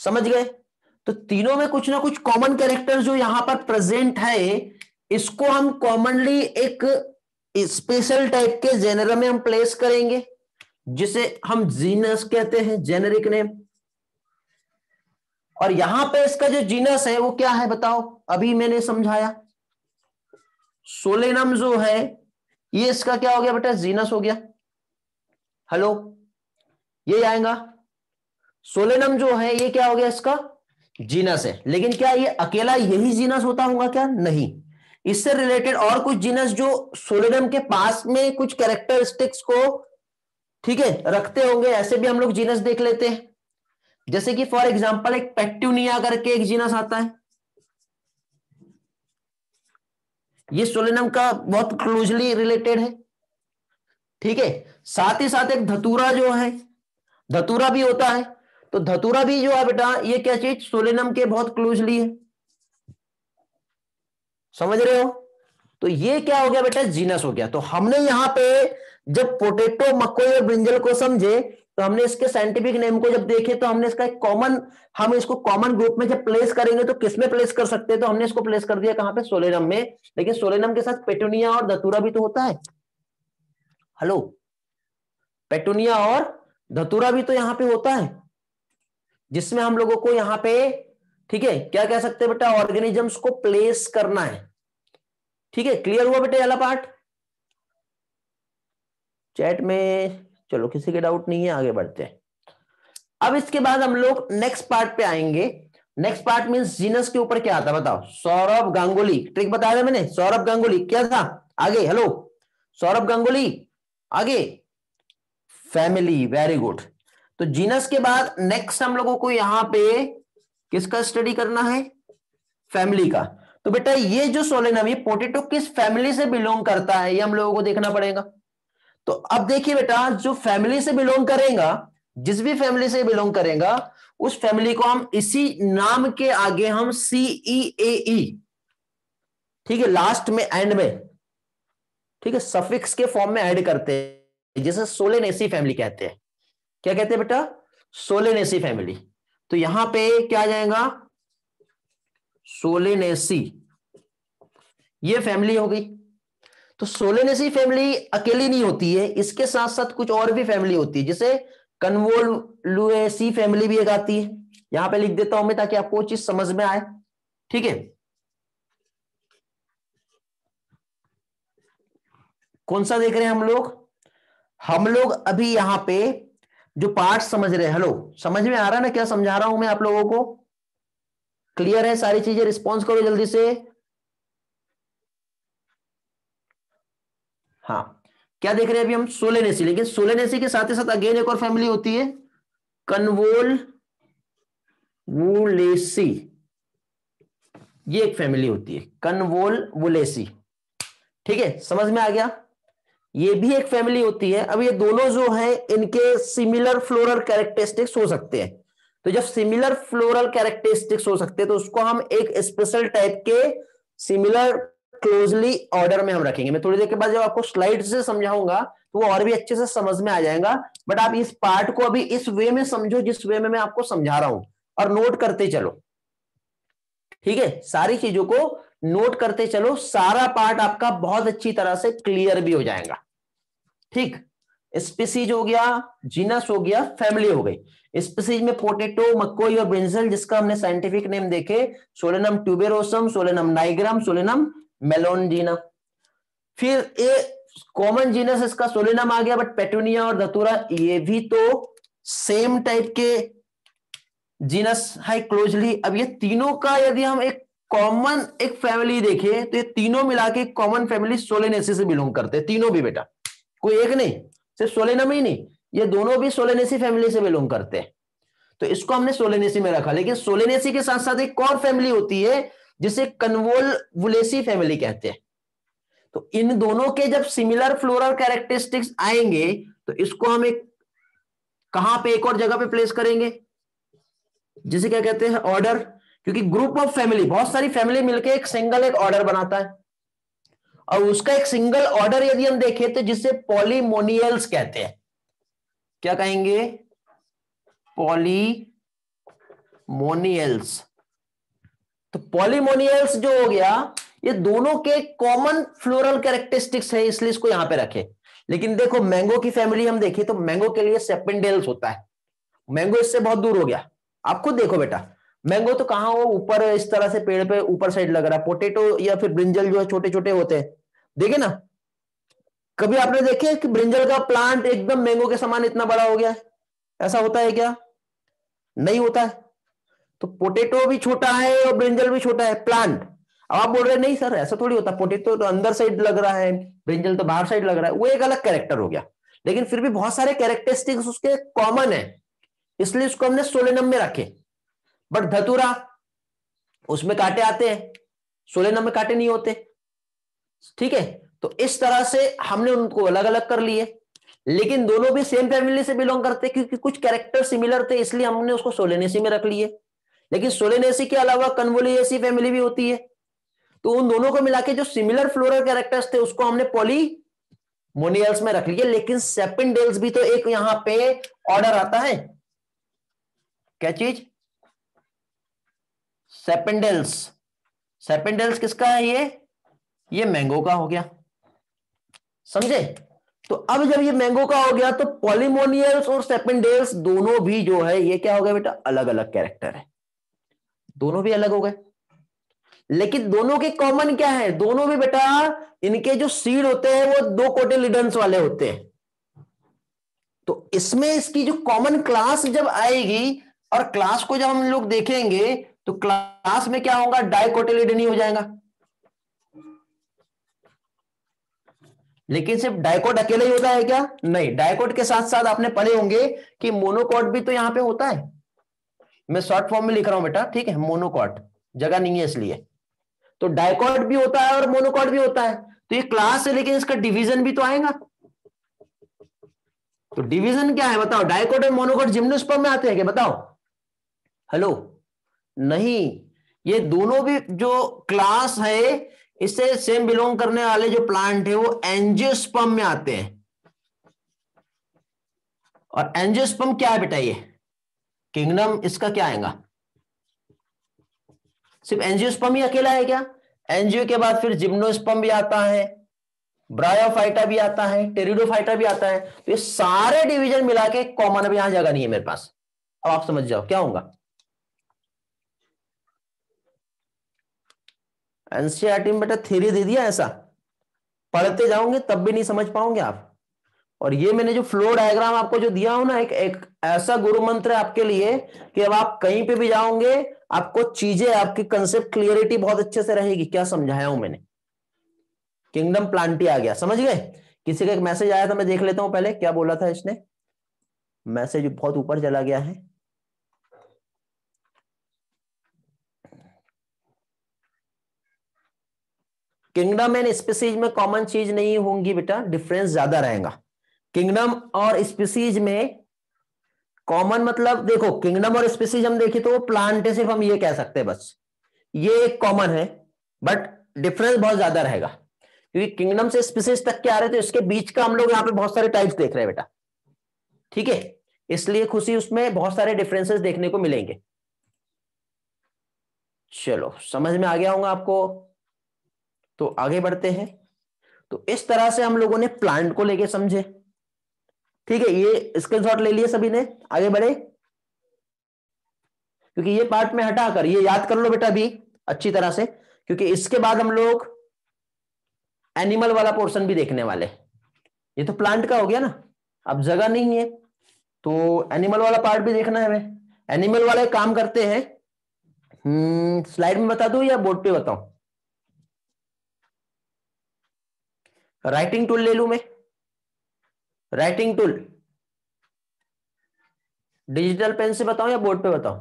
समझ गए तो तीनों में कुछ ना कुछ कॉमन कैरेक्टर जो यहां पर प्रेजेंट है इसको हम कॉमनली एक स्पेशल टाइप के जेनर में हम प्लेस करेंगे जिसे हम जीनस कहते हैं जेनरिक नेम और यहां पे इसका जो जीनस है वो क्या है बताओ अभी मैंने समझाया सोलेनम जो है ये इसका क्या हो गया बेटा जीनस हो गया हेलो ये आएगा सोलेनम जो है ये क्या हो गया इसका जीनस है लेकिन क्या ये अकेला यही जीनस होता होगा क्या नहीं इससे रिलेटेड और कुछ जीनस जो सोलिडम के पास में कुछ कैरेक्टरिस्टिक्स को ठीक है रखते होंगे ऐसे भी हम लोग जीनस देख लेते हैं जैसे कि फॉर एग्जाम्पल एक पेट्यूनिया करके एक जीनस आता है ये सोलिनम का बहुत क्लोजली रिलेटेड है ठीक है साथ ही साथ एक धतूरा जो है धतूरा भी होता है तो धतुरा भी जो है बेटा ये क्या चीज सोलेनम के बहुत क्लोजली है समझ रहे हो तो ये क्या हो गया बेटा जीनस हो गया तो हमने यहां पे जब पोटेटो मकोई और ब्रिंजल को समझे तो हमने इसके साइंटिफिक नेम को जब देखे तो हमने इसका एक कॉमन हम इसको कॉमन ग्रुप में जब प्लेस करेंगे तो किसमें प्लेस कर सकते हैं तो हमने इसको प्लेस कर दिया कहां पे सोलेनम में लेकिन सोलेनम के साथ पेटूनिया और धतूरा भी तो होता है हेलो पेटूनिया और धतुरा भी तो यहाँ पे होता है जिसमें हम लोगों को यहाँ पे ठीक है क्या कह सकते हैं बेटा ऑर्गेनिजम्स को प्लेस करना है ठीक है क्लियर हुआ बेटा अला पार्ट चैट में चलो किसी के डाउट नहीं है आगे बढ़ते हैं अब इसके बाद हम लोग नेक्स्ट पार्ट पे आएंगे नेक्स्ट पार्ट मीन्स जीनस के ऊपर क्या आता बताओ सौरभ गांगुली ट्रिक बताया मैंने सौरभ गांगुली क्या था आगे हेलो सौरभ गांगुली आगे फैमिली वेरी गुड तो जीनस के बाद नेक्स्ट हम लोगों को यहां पे किसका स्टडी करना है फैमिली का तो बेटा ये जो सोलेनम ये पोटेटो किस फैमिली से बिलोंग करता है ये हम लोगों को देखना पड़ेगा तो अब देखिए बेटा जो फैमिली से बिलोंग करेगा जिस भी फैमिली से बिलोंग करेगा उस फैमिली को हम इसी नाम के आगे हम सीई ए e e, ठीक है लास्ट में एंड में ठीक है सफिक्स के फॉर्म में ऐड करते हैं जिसे सोलेनेसी फैमिली कहते हैं क्या कहते हैं बेटा सोलेनेसी फैमिली तो यहां पे क्या आ जाएगा सोलेनेसी ये फैमिली हो गई तो सोलेनेसी फैमिली अकेली नहीं होती है इसके साथ साथ कुछ और भी फैमिली होती है जैसे कन्वोलुएसी फैमिली भी एक आती है यहां पे लिख देता हूं मैं ताकि आपको चीज समझ में आए ठीक है कौन सा देख रहे हैं हम लोग हम लोग अभी यहां पे जो पार्ट समझ रहे हैं हेलो समझ में आ रहा है ना क्या समझा रहा हूं मैं आप लोगों को क्लियर है सारी चीजें रिस्पॉन्स करो जल्दी से हाँ क्या देख रहे हैं अभी हम सोलेनेसी लेकिन सोलेनेसी के साथ ही साथ अगेन एक और फैमिली होती है कन्वोल वुलेसी ये एक फैमिली होती है कन्वोल वुलेसी ठीक है समझ में आ गया ये भी एक फैमिली होती है अब ये दोनों जो है इनके सिमिलर फ्लोरल कैरेक्टरिस्टिक्स हो सकते हैं तो जब सिमिलर फ्लोरल कैरेक्टरिस्टिक्स हो सकते हैं तो उसको हम एक स्पेशल टाइप के सिमिलर क्लोजली ऑर्डर में हम रखेंगे मैं थोड़ी देर के बाद जब आपको स्लाइड से समझाऊंगा तो वो और भी अच्छे से समझ में आ जाएगा बट आप इस पार्ट को अभी इस वे में समझो जिस वे में मैं आपको समझा रहा हूं और नोट करते चलो ठीक है सारी चीजों को नोट करते चलो सारा पार्ट आपका बहुत अच्छी तरह से क्लियर भी हो जाएगा ठीक स्पीसीज हो गया जीनस हो गया फैमिली हो गई स्पीसीज में पोटेटो मकोई और ब्रिंजल जिसका हमने साइंटिफिक नेम देखे Solanum tuberosum Solanum nigrum Solanum melongena फिर ए कॉमन जीनस इसका सोलेनम आ गया बट पेटोनिया और धतूरा ये भी तो सेम टाइप के जीनस है क्लोजली अब ये तीनों का यदि हम एक कॉमन एक फैमिली देखे तो ये तीनों मिला के कॉमन फैमिली सोलेनेसी से बिलोंग करते हैं तीनों भी बेटा कोई एक नहीं सिर्फ सोलेनम ही नहीं ये दोनों भी सोलेनेसी फैमिली से बिलोंग करते हैं तो इसको हमने सोलेनेसी में रखा लेकिन सोलेनेसी के साथ साथ एक और फैमिली होती है जिसे कन्वोलवुलेसी फैमिली कहते हैं तो इन दोनों के जब सिमिलर फ्लोरल कैरेक्टरिस्टिक्स आएंगे तो इसको हम एक कहां पे एक और जगह पे प्लेस करेंगे जिसे क्या कहते हैं ऑर्डर क्योंकि ग्रुप ऑफ फैमिली बहुत सारी फैमिली मिलकर एक सिंगल एक ऑर्डर बनाता है और उसका एक सिंगल ऑर्डर यदि हम देखें तो जिसे पॉलीमोनियल्स कहते हैं क्या कहेंगे पॉलीमोनियल्स तो पॉलीमोनियल्स जो हो गया ये दोनों के कॉमन फ्लोरल कैरेक्टरिस्टिक्स है इसलिए इसको यहां पे रखे लेकिन देखो मैंगो की फैमिली हम देखें तो मैंगो के लिए सेपेंडेल्स होता है मैंगो इससे बहुत दूर हो गया आप खुद देखो बेटा मैंगो तो कहाँ हो ऊपर इस तरह से पेड़ पे ऊपर साइड लग रहा है पोटेटो या फिर ब्रिंजल जो है छोटे छोटे होते हैं देखे ना कभी आपने देखे कि ब्रिंजल का प्लांट एकदम मैंगो के समान इतना बड़ा हो गया है ऐसा होता है क्या नहीं होता है तो पोटेटो भी छोटा है और ब्रिंजल भी छोटा है प्लांट अब आप बोल रहे नहीं सर ऐसा थोड़ी होता पोटेटो तो अंदर साइड लग रहा है ब्रिंजल तो बाहर साइड लग रहा है वो एक अलग कैरेक्टर हो गया लेकिन फिर भी बहुत सारे कैरेक्टरिस्टिक्स उसके कॉमन है इसलिए उसको हमने सोलेनम में रखे बट धतुरा उसमें कांटे आते हैं सोलेना में कांटे नहीं होते ठीक है तो इस तरह से हमने उनको अलग अलग कर लिए लेकिन दोनों भी सेम फैमिली से बिलोंग करते क्योंकि कुछ कैरेक्टर सिमिलर थे इसलिए हमने उसको सोलेनेसी में रख लिए लेकिन सोलेनेसी के अलावा कन्वोलियसी फैमिली भी होती है तो उन दोनों को मिला के जो सिमिलर फ्लोरल कैरेक्टर्स थे उसको हमने पॉली मोनियल्स में रख लिए लेकिन सेपिन भी तो एक यहां पे ऑर्डर आता है क्या चीज सेपेंडल्स सेपेंडल्स किसका है ये ये मैंगो का हो गया समझे तो अब जब ये मैंगो का हो गया तो पॉलीमोनियल्स और सेपेंडेल्स दोनों भी जो है ये क्या हो गया बेटा अलग अलग कैरेक्टर है दोनों भी अलग हो गए लेकिन दोनों के कॉमन क्या है दोनों भी बेटा इनके जो सीड होते हैं वो दो कोटेलिडन्स वाले होते हैं तो इसमें इसकी जो कॉमन क्लास जब आएगी और क्लास को जब हम लोग देखेंगे तो क्लास में क्या होगा डायकोटिलिडनी हो जाएगा लेकिन सिर्फ डायकोट अकेले ही होता है क्या नहीं डायकोट के साथ साथ आपने पढ़े होंगे कि मोनोकॉट भी तो यहां पे होता है मैं शॉर्ट फॉर्म में लिख रहा हूं बेटा ठीक है मोनोकॉट जगह नहीं है इसलिए तो डायकॉट भी होता है और मोनोकॉट भी होता है तो ये क्लास है लेकिन इसका डिवीजन भी तो आएगा तो डिवीजन क्या है बताओ डायकोट और मोनोकॉट जिम्नोस्पर्म में आते हैं क्या बताओ हेलो नहीं ये दोनों भी जो क्लास है इससे सेम बिलोंग करने वाले जो प्लांट है वो एंजियोस्पम में आते हैं और एंजियोस्पम क्या है बेटा ये किंगडम इसका क्या आएगा सिर्फ एंजियोस्पम ही अकेला है क्या एनजीओ के बाद फिर जिम्नोस्पम भी आता है ब्रायोफाइटा भी आता है टेरिडोफाइटा भी आता है तो ये सारे डिवीजन मिला के कॉमन अभी यहां जगह नहीं है मेरे पास अब आप समझ जाओ क्या होगा एनसीआरटी में बेटा थ्योरी दे दिया ऐसा पढ़ते जाओगे तब भी नहीं समझ पाओगे आप और ये मैंने जो फ्लो डायग्राम आपको जो दिया हो ना एक एक ऐसा गुरु मंत्र है आपके लिए कि अब आप कहीं पे भी जाओगे आपको चीजें आपकी कंसेप्ट क्लियरिटी बहुत अच्छे से रहेगी क्या समझाया हूं मैंने किंगडम प्लांटी आ गया समझ गए किसी का एक मैसेज आया था मैं देख लेता हूं पहले क्या बोला था इसने मैसेज बहुत ऊपर चला गया है किंगडम एंड स्पीसीज में कॉमन चीज नहीं होंगी बेटा डिफरेंस ज्यादा रहेगा किंगडम और स्पीसीज में कॉमन मतलब देखो किंगडम और स्पीसीज हम देखे तो प्लांट सिर्फ हम ये कह सकते हैं बस ये एक कॉमन है बट डिफरेंस बहुत ज्यादा रहेगा क्योंकि किंगडम से स्पीसीज तक के आ रहे थे इसके बीच का हम लोग यहाँ पे बहुत सारे टाइप्स देख रहे हैं बेटा ठीक है इसलिए खुशी उसमें बहुत सारे डिफरेंसेस देखने को मिलेंगे चलो समझ में आ गया होगा आपको तो आगे बढ़ते हैं तो इस तरह से हम लोगों ने प्लांट को लेके समझे ठीक है ये स्क्रीनशॉट ले लिए सभी ने आगे बढ़े क्योंकि ये पार्ट में हटाकर ये याद कर लो बेटा अभी अच्छी तरह से क्योंकि इसके बाद हम लोग एनिमल वाला पोर्शन भी देखने वाले ये तो प्लांट का हो गया ना अब जगह नहीं है तो एनिमल वाला पार्ट भी देखना है हमें एनिमल वाले काम करते हैं स्लाइड हम्म, में बता दू या बोर्ड पे बताऊं राइटिंग टूल ले लू मैं राइटिंग टूल डिजिटल पेन से बताऊं या बोर्ड पे बताऊं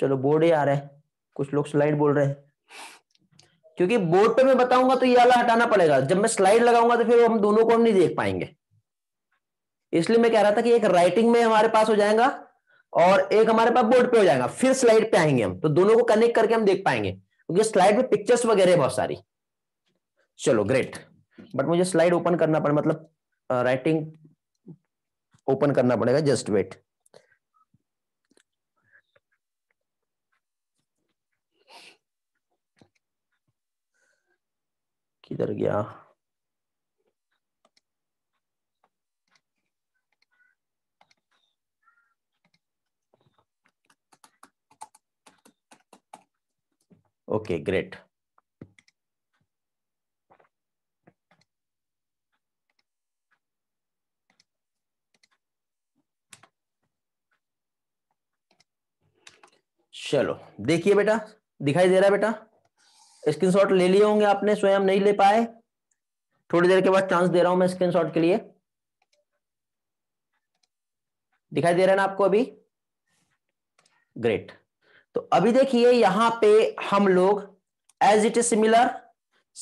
चलो बोर्ड ही आ रहा है कुछ लोग स्लाइड बोल रहे हैं क्योंकि बोर्ड पे मैं बताऊंगा तो ये वाला हटाना पड़ेगा जब मैं स्लाइड लगाऊंगा तो फिर हम दोनों को हम नहीं देख पाएंगे इसलिए मैं कह रहा था कि एक राइटिंग में हमारे पास हो जाएगा और एक हमारे पास बोर्ड पे हो जाएगा फिर स्लाइड पे आएंगे हम तो दोनों को कनेक्ट करके हम देख पाएंगे क्योंकि स्लाइड में पिक्चर्स वगैरह बहुत सारी चलो ग्रेट बट मुझे स्लाइड ओपन करना पड़े मतलब राइटिंग uh, ओपन करना पड़ेगा जस्ट वेट किधर गया ओके ग्रेट चलो देखिए बेटा दिखाई दे रहा है बेटा स्क्रीनशॉट ले लिए होंगे आपने स्वयं नहीं ले पाए थोड़ी देर के बाद चांस दे रहा हूं मैं स्क्रीनशॉट के लिए दिखाई दे रहा है ना आपको अभी ग्रेट तो अभी देखिए यहां पे हम लोग एज इट इज सिमिलर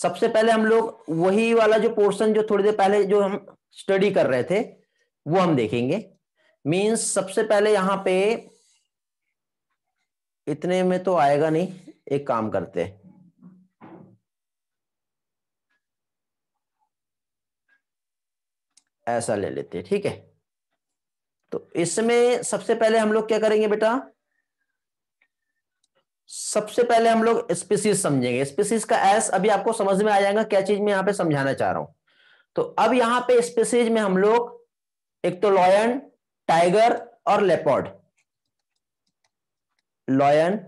सबसे पहले हम लोग वही वाला जो पोर्शन जो थोड़ी देर पहले जो हम स्टडी कर रहे थे वो हम देखेंगे मीन्स सबसे पहले यहां पे इतने में तो आएगा नहीं एक काम करते हैं ऐसा ले लेते हैं ठीक है तो इसमें सबसे पहले हम लोग क्या करेंगे बेटा सबसे पहले हम लोग स्पीसीज समझेंगे स्पीसीज का एस अभी आपको समझ में आ जाएगा क्या चीज में यहां पे समझाना चाह रहा हूं तो अब यहां पे स्पीसीज में हम लोग एक तो लॉयन टाइगर और लेपॉर्ड लॉयन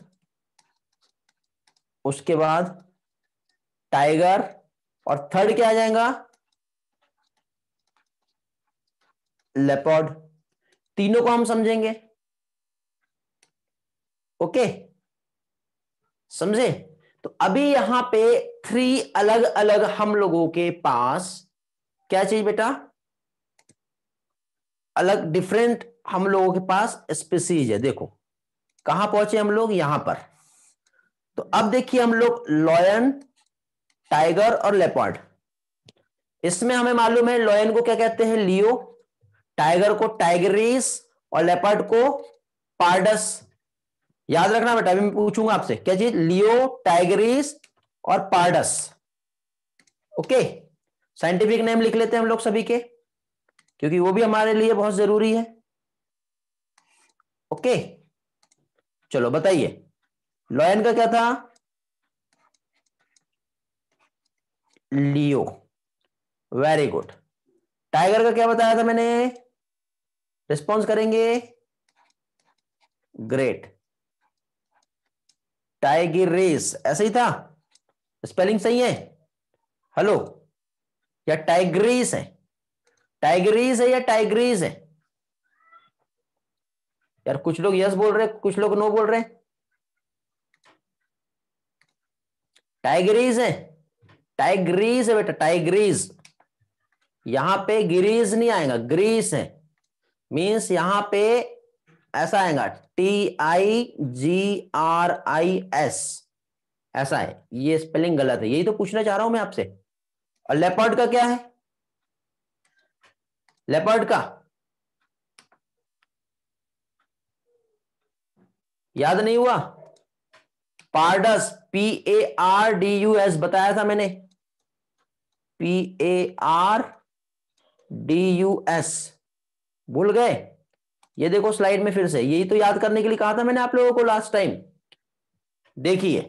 उसके बाद टाइगर और थर्ड क्या आ जाएगा लेपॉड तीनों को हम समझेंगे ओके समझे तो अभी यहां पे थ्री अलग अलग हम लोगों के पास क्या चाहिए बेटा अलग डिफरेंट हम लोगों के पास स्पीसीज है देखो कहां पहुंचे हम लोग यहां पर तो अब देखिए हम लोग लॉयन टाइगर और लेपर्ड इसमें हमें मालूम है लॉयन को क्या कहते हैं लियो टाइगर को टाइगरीस और लेपर्ड को पार्डस याद रखना बेटा अभी मैं पूछूंगा आपसे क्या चीज लियो टाइगरीस और पार्डस ओके साइंटिफिक नेम लिख लेते हैं हम लोग सभी के क्योंकि वो भी हमारे लिए बहुत जरूरी है ओके okay. चलो बताइए लॉयन का क्या था लियो वेरी गुड टाइगर का क्या बताया था मैंने रिस्पॉन्स करेंगे ग्रेट टाइगर रेस ऐसे ही था स्पेलिंग सही है हेलो या टाइग्रीस है टाइग्रीस है या टाइग्रीस है यार कुछ लोग यस बोल रहे कुछ लोग नो बोल रहे हैं टाइगरीज है टाइग्रीज है बेटा टाइग्रीज यहां पे ग्रीज नहीं आएगा ग्रीस है मींस यहां पे ऐसा आएगा T I G R I S ऐसा है ये स्पेलिंग गलत है यही तो पूछना चाह रहा हूं मैं आपसे और लेपर्ड का क्या है लेपर्ड का याद नहीं हुआ pardus P A R D U S बताया था मैंने P A R D U S भूल गए ये देखो स्लाइड में फिर से यही तो याद करने के लिए कहा था मैंने आप लोगों को लास्ट टाइम देखिए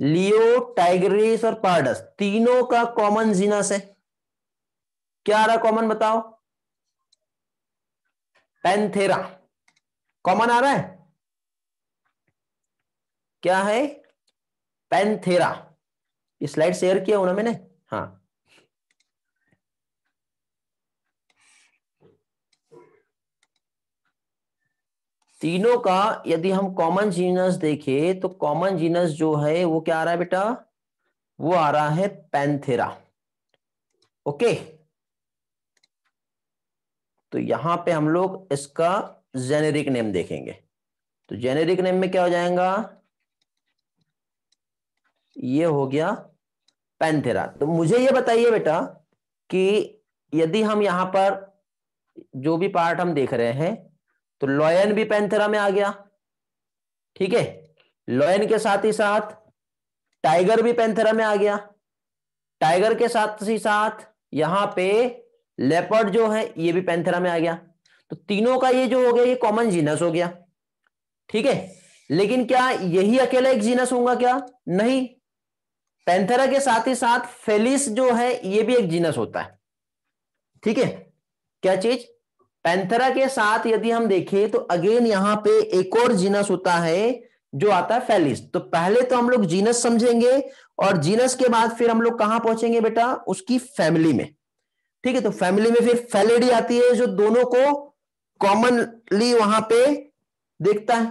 लियो टाइगरिस और पार्डस तीनों का कॉमन जीनस है क्या आ रहा कॉमन बताओ पेंथेरा कॉमन आ रहा है क्या है पैंथेरा ये स्लाइड शेयर किया उन्होंने मैंने हाँ तीनों का यदि हम कॉमन जीनस देखें तो कॉमन जीनस जो है वो क्या आ रहा है बेटा वो आ रहा है पैंथेरा ओके तो यहां पे हम लोग इसका जेनेरिक नेम देखेंगे तो जेनेरिक नेम में क्या हो जाएगा ये हो गया पैंथेरा तो मुझे ये बताइए बेटा कि यदि हम यहां पर जो भी पार्ट हम देख रहे हैं तो लॉयन भी पैंथेरा में आ गया ठीक है लॉयन के साथ ही साथ टाइगर भी पैंथेरा में आ गया टाइगर के साथ ही साथ यहां पे लेपर्ड जो है ये भी पैंथेरा में आ गया तो तीनों का ये जो हो गया ये कॉमन जीनस हो गया ठीक है लेकिन क्या यही अकेला एक जीनस होगा क्या नहीं पैंथेरा के साथ ही साथ फेलिस जो है ये भी एक जीनस होता है ठीक है क्या चीज पैंथेरा के साथ यदि हम देखें तो अगेन यहां पे एक और जीनस होता है जो आता है फेलिस तो पहले तो हम लोग जीनस समझेंगे और जीनस के बाद फिर हम लोग कहां पहुंचेंगे बेटा उसकी फैमिली में ठीक है तो फैमिली में फिर फेलेडी आती है जो दोनों को कॉमनली वहां पे देखता है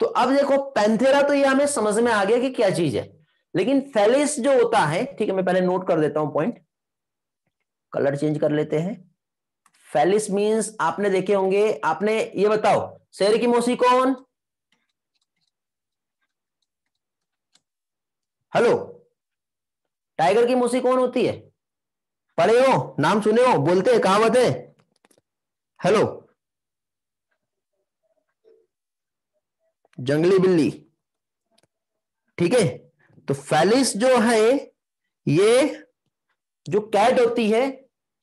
तो अब देखो पैंथेरा तो ये हमें समझ में आ गया कि क्या चीज है लेकिन फैलिस जो होता है ठीक है मैं पहले नोट कर देता हूं पॉइंट कलर चेंज कर लेते हैं फैलिस मींस आपने देखे होंगे आपने ये बताओ शेर की मौसी कौन हेलो टाइगर की मौसी कौन होती है पढ़े हो नाम सुने हो बोलते हैं कहावत है हेलो जंगली बिल्ली ठीक है तो फैलिस जो है ये जो कैट होती है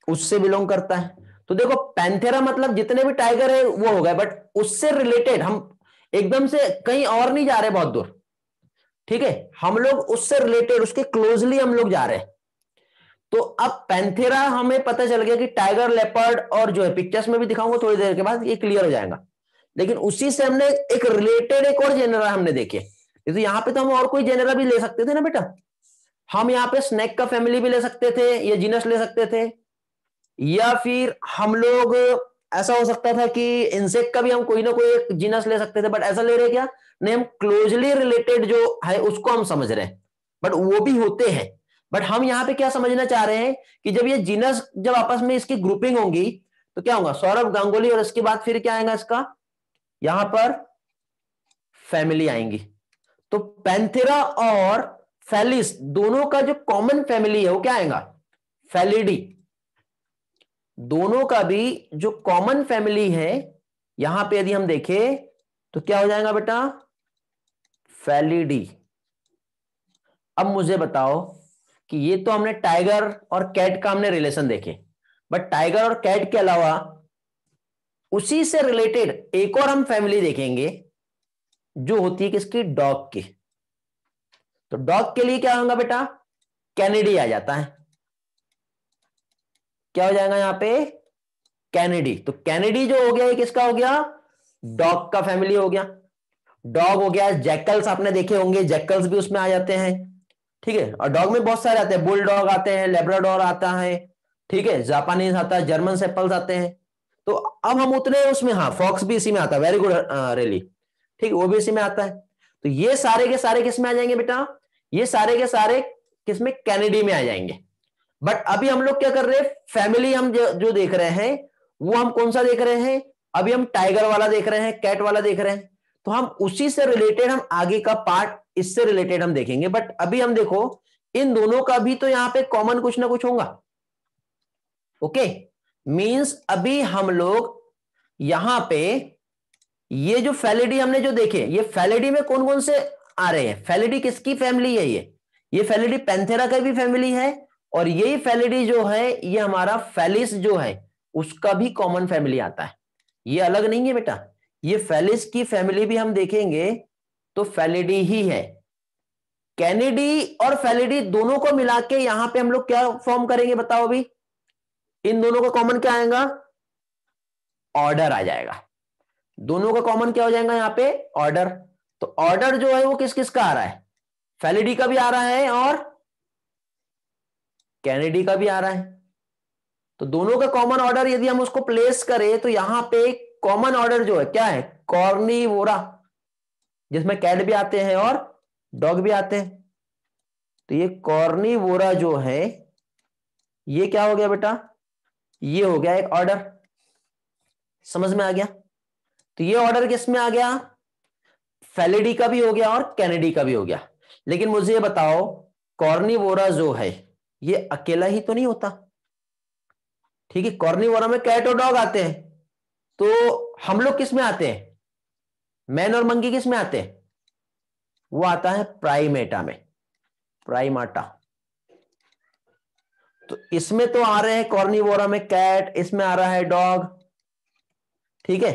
उससे बिलोंग करता है तो देखो पैंथेरा मतलब जितने भी टाइगर है वो हो गए बट उससे रिलेटेड हम एकदम से कहीं और नहीं जा रहे बहुत दूर ठीक है हम लोग उससे रिलेटेड उसके क्लोजली हम लोग जा रहे हैं तो अब पैंथेरा हमें पता चल गया कि टाइगर लेपर्ड और जो है पिक्चर्स में भी दिखाऊंगा थोड़ी देर के बाद ये क्लियर हो जाएगा लेकिन उसी से हमने एक रिलेटेड एक और जेनरा हमने देखे तो यहाँ पे तो हम और कोई जेनरा भी ले सकते थे ना बेटा हम यहाँ पे स्नैक का फैमिली भी ले सकते थे या जीनस ले सकते थे या फिर हम लोग ऐसा हो सकता था कि इंसेक्ट का भी हम कोई ना कोई एक जीनस ले सकते थे बट ऐसा ले रहे क्या नहीं हम क्लोजली रिलेटेड जो है उसको हम समझ रहे हैं बट वो भी होते हैं बट हम यहाँ पे क्या समझना चाह रहे हैं कि जब ये जीनस जब आपस में इसकी ग्रुपिंग होंगी तो क्या होगा सौरभ गांगुली और इसके बाद फिर क्या आएगा इसका यहां पर फैमिली आएंगी तो पैंथेरा और फैलिस दोनों का जो कॉमन फैमिली है वो क्या आएगा फैलिडी दोनों का भी जो कॉमन फैमिली है यहां पे यदि हम देखें तो क्या हो जाएगा बेटा फैलिडी अब मुझे बताओ कि ये तो हमने टाइगर और कैट का हमने रिलेशन देखे बट टाइगर और कैट के अलावा उसी से रिलेटेड एक और हम फैमिली देखेंगे जो होती है किसकी डॉग की तो डॉग के लिए क्या होगा बेटा कैनेडी आ जाता है क्या हो जाएगा यहां पे कैनेडी तो कैनेडी जो हो गया ये किसका हो गया डॉग का फैमिली हो गया डॉग हो गया जैकल्स आपने देखे होंगे जैकल्स भी उसमें आ जाते हैं ठीक है और डॉग में बहुत सारे आते हैं बुल डॉग आते हैं लेब्राडोर आता है ठीक है जापानीज आता है जर्मन सेपल्स आते हैं तो अब हम उतने उसमें हाँ फॉक्स भी इसी में आता है वेरी गुड रेली ठीक है ओबीसी में आता है तो ये सारे के सारे किसमें आ जाएंगे बेटा ये सारे के सारे किसमें कैनेडी में आ जाएंगे बट अभी हम लोग क्या कर रहे हैं फैमिली हम जो, जो देख रहे हैं वो हम कौन सा देख रहे हैं अभी हम टाइगर वाला देख रहे हैं कैट वाला देख रहे हैं तो हम उसी से रिलेटेड हम आगे का पार्ट इससे रिलेटेड हम देखेंगे बट अभी हम देखो इन दोनों का भी तो यहां पे कॉमन कुछ ना कुछ होगा ओके मींस अभी हम लोग यहां पे ये जो फैलिडी हमने जो देखे ये फैलिडी में कौन कौन से आ रहे हैं फैलिडी किसकी फैमिली है ये ये फैलिडी पेंथेरा का भी फैमिली है और यही फैलिडी जो है ये हमारा फैलिस जो है उसका भी कॉमन फैमिली आता है ये अलग नहीं है बेटा ये फैलिस की फैमिली भी हम देखेंगे तो फैलिडी ही है कैनेडी और फैलिडी दोनों को मिला के यहां पर हम लोग क्या फॉर्म करेंगे बताओ अभी इन दोनों का कॉमन क्या आएगा ऑर्डर आ जाएगा दोनों का कॉमन क्या हो जाएगा यहाँ पे ऑर्डर तो ऑर्डर जो है वो किस किस का आ रहा है फेलिडी का भी आ रहा है और कैनेडी का भी आ रहा है तो दोनों का कॉमन ऑर्डर यदि हम उसको प्लेस करें तो यहां पे कॉमन ऑर्डर जो है क्या है कॉर्नी वोरा जिसमें कैट भी आते हैं और डॉग भी आते हैं तो ये कॉर्नी वोरा जो है ये क्या हो गया बेटा ये हो गया एक ऑर्डर समझ में आ गया तो ये ऑर्डर किस में आ गया फेलेडी का भी हो गया और कैनेडी का भी हो गया लेकिन मुझे ये बताओ कॉर्निवोरा जो है ये अकेला ही तो नहीं होता ठीक है कॉर्निवोरा में कैट और डॉग आते हैं तो हम लोग किस में आते हैं मैन और मंगी किस में आते हैं वो आता है प्राइमेटा में प्राइमाटा तो इसमें तो आ रहे हैं कॉर्निवोरा में कैट इसमें आ रहा है डॉग ठीक है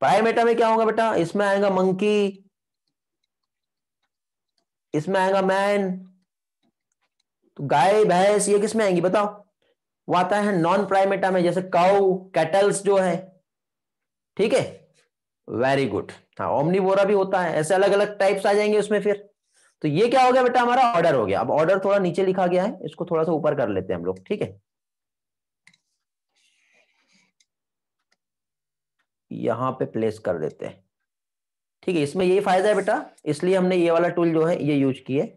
प्राइमेटा में क्या होगा बेटा इसमें आएगा मंकी इसमें आएगा मैन तो गाय भैंस ये किसमें आएंगी बताओ वो आता है नॉन प्राइमेटा में जैसे काउ कैटल्स जो है ठीक है वेरी गुड हाँ ओमनीवोरा भी होता है ऐसे अलग अलग टाइप्स आ जाएंगे उसमें फिर तो ये क्या हो गया बेटा हमारा ऑर्डर हो गया अब ऑर्डर थोड़ा नीचे लिखा गया है इसको थोड़ा सा ऊपर कर लेते हैं हम लोग ठीक है यहाँ पे प्लेस कर देते हैं ठीक है इसमें यही फायदा है बेटा इसलिए हमने ये वाला टूल जो है ये यूज किए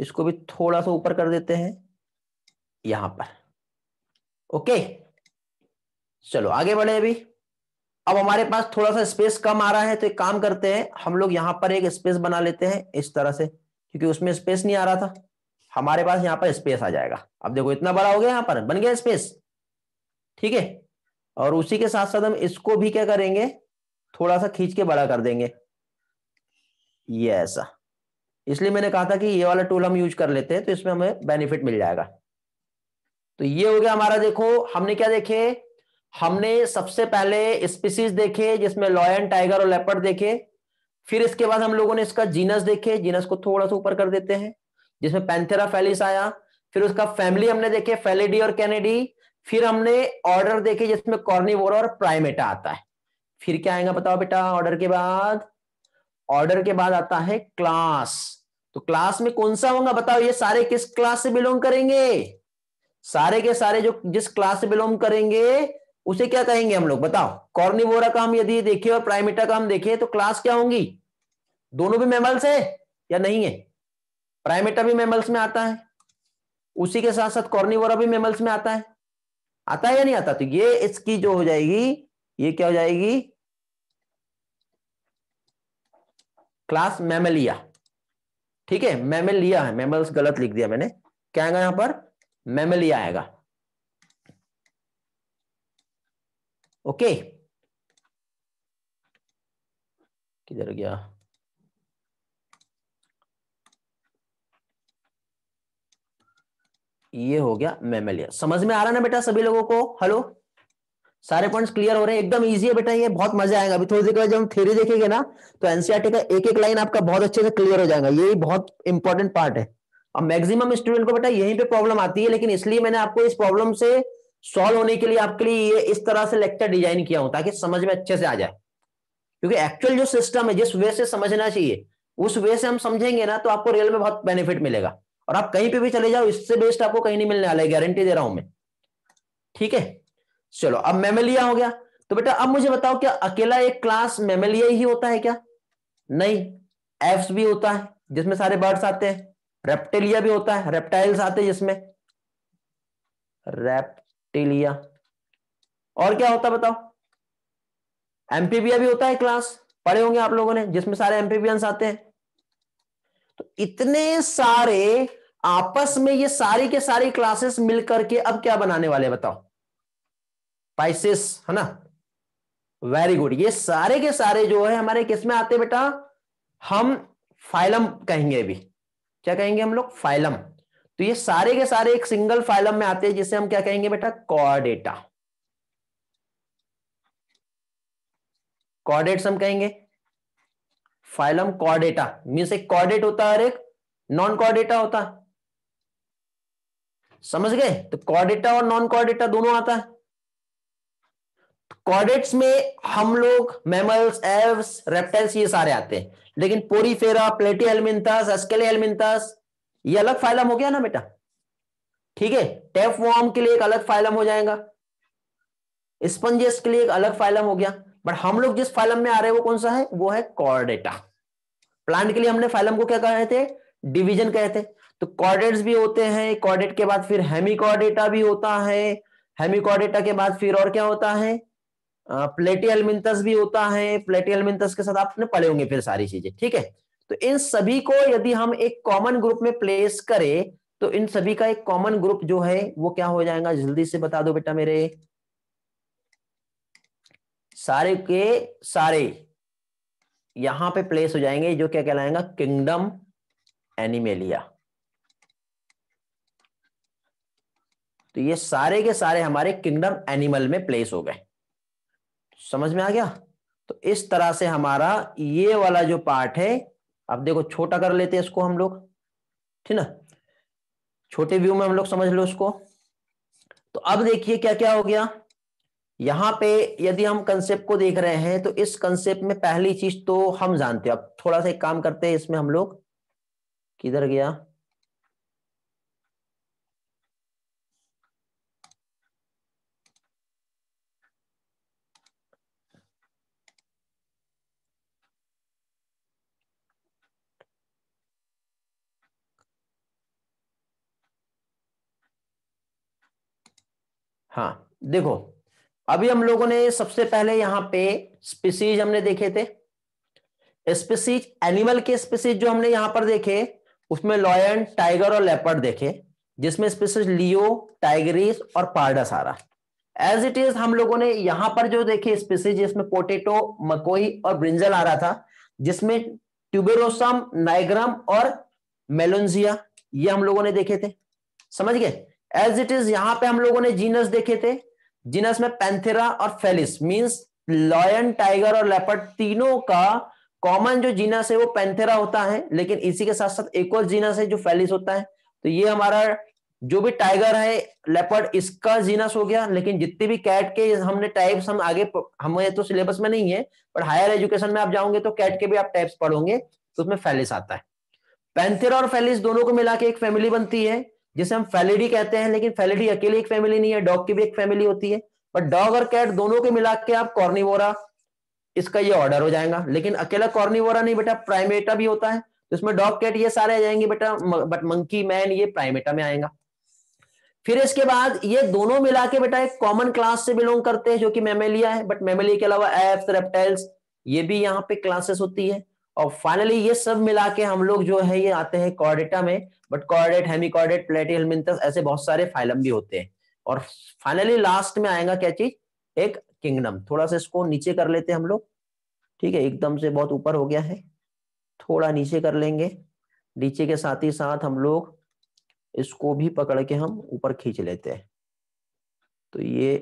इसको भी थोड़ा सा ऊपर कर देते हैं यहां पर ओके चलो आगे बढ़े अभी अब हमारे पास थोड़ा सा स्पेस कम आ रहा है तो एक काम करते हैं हम लोग यहां पर एक स्पेस बना लेते हैं इस तरह से क्योंकि उसमें स्पेस नहीं आ रहा था हमारे पास यहां पर स्पेस आ जाएगा अब देखो इतना बड़ा हो गया यहां पर बन गया स्पेस ठीक है और उसी के साथ साथ हम इसको भी क्या करेंगे थोड़ा सा खींच के बड़ा कर देंगे ये ऐसा इसलिए मैंने कहा था कि ये वाला टूल हम यूज कर लेते हैं तो इसमें हमें बेनिफिट मिल जाएगा तो ये हो गया हमारा देखो हमने क्या देखे हमने सबसे पहले स्पीसीज देखे जिसमें लॉयन टाइगर और लेपर्ड देखे फिर इसके बाद हम लोगों ने इसका जीनस देखे जीनस को थोड़ा सा ऊपर कर देते हैं जिसमें पैंथेरा फैलिस आया फिर उसका फैमिली हमने देखे फेलेडी और कैनेडी फिर हमने ऑर्डर देखे जिसमें कॉर्निवोरा और प्राइमेटा आता है फिर क्या आएगा बताओ बेटा ऑर्डर के बाद ऑर्डर के बाद आता है क्लास तो क्लास में कौन सा होगा बताओ ये सारे किस क्लास से बिलोंग करेंगे सारे के सारे जो जिस क्लास से बिलोंग करेंगे उसे क्या कहेंगे हम लोग बताओ कॉर्निवोरा का हम यदि देखे और प्राइमेटा का हम देखें तो क्लास क्या होंगी दोनों भी मेमल्स है या नहीं है प्राइमेटा भी मेमल्स में आता है उसी के साथ साथ कॉर्निवोरा भी मेमल्स में आता है आता है या नहीं आता तो ये इसकी जो हो जाएगी ये क्या हो जाएगी क्लास मेमलिया ठीक है मेमलिया है मेमल्स गलत लिख दिया मैंने क्या आएगा यहां पर मेमलिया आएगा ओके किधर गया ये हो गया मेमेलिया समझ में आ रहा ना बेटा सभी लोगों को हेलो सारे पॉइंट्स क्लियर हो रहे हैं एकदम इजी है बेटा ये बहुत मजा आएगा अभी थोड़ी देर के बाद जब हम थ्योरी देखेंगे ना तो एनसीआरटी का एक एक लाइन आपका बहुत अच्छे से क्लियर हो जाएगा ये बहुत इंपॉर्टेंट पार्ट है अब मैक्सिमम स्टूडेंट को बेटा यहीं पे प्रॉब्लम आती है लेकिन इसलिए मैंने आपको इस प्रॉब्लम से सॉल्व होने के लिए आपके लिए ये इस तरह से लेक्चर डिजाइन किया हूं ताकि समझ में अच्छे से आ जाए क्योंकि एक्चुअल जो सिस्टम है जिस वे से समझना चाहिए उस वे से हम समझेंगे ना तो आपको रियल में बहुत बेनिफिट मिलेगा और आप कहीं पे भी चले जाओ इससे बेस्ट आपको कहीं नहीं मिलने वाला गारंटी दे रहा हूं मैं ठीक है चलो अब मेमेलिया हो गया तो बेटा अब मुझे बताओ क्या अकेला एक क्लास मेमेलिया ही होता है क्या नहीं एफ्स भी होता है जिसमें सारे बर्ड्स आते हैं रेप्टेलिया भी होता है रेप्टाइल्स आते हैं जिसमें रेप्टेलिया और क्या होता बताओ एम्पीबिया भी होता है क्लास पढ़े होंगे आप लोगों ने जिसमें सारे एम्पीबियंस आते हैं तो इतने सारे आपस में ये सारी के सारी क्लासेस मिलकर के अब क्या बनाने वाले बताओ पाइसिस है ना वेरी गुड ये सारे के सारे जो है हमारे किस में आते बेटा हम फाइलम कहेंगे अभी क्या कहेंगे हम लोग फाइलम तो ये सारे के सारे एक सिंगल फाइलम में आते हैं जिसे हम क्या कहेंगे बेटा कॉर्डेटा कॉर्डेट्स हम कहेंगे फाइलम कॉर्डेटा मीन्स एक कॉर्डेट होता है और एक नॉन कॉर्डेटा होता है समझ गए तो कॉर्डेटा और नॉन कॉर्डेटा दोनों आता है कॉर्डेट्स तो में हम लोग मेमल्स एव्स रेप्टाइल्स ये सारे आते हैं लेकिन पोरीफेरा प्लेटी एलमिंथस एस्केले एलमिंथस ये अलग फाइलम हो गया ना बेटा ठीक है टेफ वॉर्म के लिए एक अलग फाइलम हो जाएगा स्पंजेस के लिए एक अलग फाइलम हो गया बट हम लोग जिस फाइलम में आ रहे हैं वो कौन सा है वो है कॉर्डेटा प्लांट के लिए हमने फाइलम को क्या कहे थे डिवीजन कहे थे तो कॉर्डेट्स भी होते हैं कॉर्डेट के बाद फिर हेमिकॉर्डेटा भी होता है हेमिकॉर्डेटा के बाद फिर और क्या होता है प्लेटियलमिंतस भी होता है प्लेटियलमिंतस के साथ आपने पढ़े होंगे फिर सारी चीजें ठीक है तो इन सभी को यदि हम एक कॉमन ग्रुप में प्लेस करें तो इन सभी का एक कॉमन ग्रुप जो है वो क्या हो जाएगा जल्दी से बता दो बेटा मेरे सारे के सारे यहां पे प्लेस हो जाएंगे जो क्या कहलाएगा किंगडम एनिमेलिया तो ये सारे के सारे हमारे किंगडम एनिमल में प्लेस हो गए समझ में आ गया तो इस तरह से हमारा ये वाला जो पार्ट है अब देखो छोटा कर लेते हैं इसको हम लोग ठीक ना छोटे व्यू में हम लोग समझ लो उसको तो अब देखिए क्या क्या हो गया यहां पे यदि हम कंसेप्ट को देख रहे हैं तो इस कंसेप्ट में पहली चीज तो हम जानते हैं अब थोड़ा सा एक काम करते हैं इसमें हम लोग किधर गया हाँ देखो अभी हम लोगों ने सबसे पहले यहाँ पे स्पीसीज हमने देखे थे स्पीसीज एनिमल के स्पीसीज जो हमने यहां पर देखे उसमें लॉयन टाइगर और लेपर्ड देखे जिसमें स्पीसीज लियो टाइगरिस और पार्डस आ रहा एज इट इज हम लोगों ने यहाँ पर जो देखे स्पीसीज जिसमें पोटेटो मकोई और ब्रिंजल आ रहा था जिसमें ट्यूबेरोसम नाइग्राम और मेलोन्जिया ये हम लोगों ने देखे थे समझ गए एज इट इज यहां पे हम लोगों ने जीनस देखे थे जीनस में पैंथेरा और फेलिस मींस लॉयन टाइगर और लेपर्ड तीनों का कॉमन जो जीनस है वो पैंथेरा होता है लेकिन इसी के साथ साथ एक और जीनस है जो फेलिस होता है तो ये हमारा जो भी टाइगर है लेपर्ड इसका जीनस हो गया लेकिन जितने भी कैट के हमने टाइप्स हम आगे हमें तो सिलेबस में नहीं है पर हायर एजुकेशन में आप जाओगे तो कैट के भी आप टाइप्स पढ़ोगे तो उसमें फेलिस आता है पैंथेरा और फेलिस दोनों को मिला के एक फैमिली बनती है जिसे हम फैलिडी कहते हैं लेकिन फैलिडी अकेली एक फैमिली नहीं है डॉग की भी एक फैमिली होती है बट डॉग और कैट दोनों के मिला के आप कॉर्निवोरा इसका ये ऑर्डर हो जाएगा लेकिन अकेला कॉर्निवोरा नहीं बेटा प्राइमेटा भी होता है इसमें डॉग कैट ये सारे आ जाएंगे बेटा बट मंकी मैन ये प्राइमेटा में आएगा फिर इसके बाद ये दोनों मिला के बेटा एक कॉमन क्लास से बिलोंग करते हैं जो कि मेमेलिया है बट मेमेलिया के अलावा एफ रेप्टाइल्स ये भी यहाँ पे क्लासेस होती है और फाइनली ये सब मिला के हम लोग जो है ये आते हैं कॉर्डेटा में बट कॉर्डेट हेमिकॉर्डेट प्लेटी ऐसे बहुत सारे फाइलम भी होते हैं और फाइनली लास्ट में आएगा क्या चीज एक किंगडम थोड़ा सा इसको नीचे कर लेते हैं हम लोग ठीक है एकदम से बहुत ऊपर हो गया है थोड़ा नीचे कर लेंगे नीचे के साथ ही साथ हम लोग इसको भी पकड़ के हम ऊपर खींच लेते हैं तो ये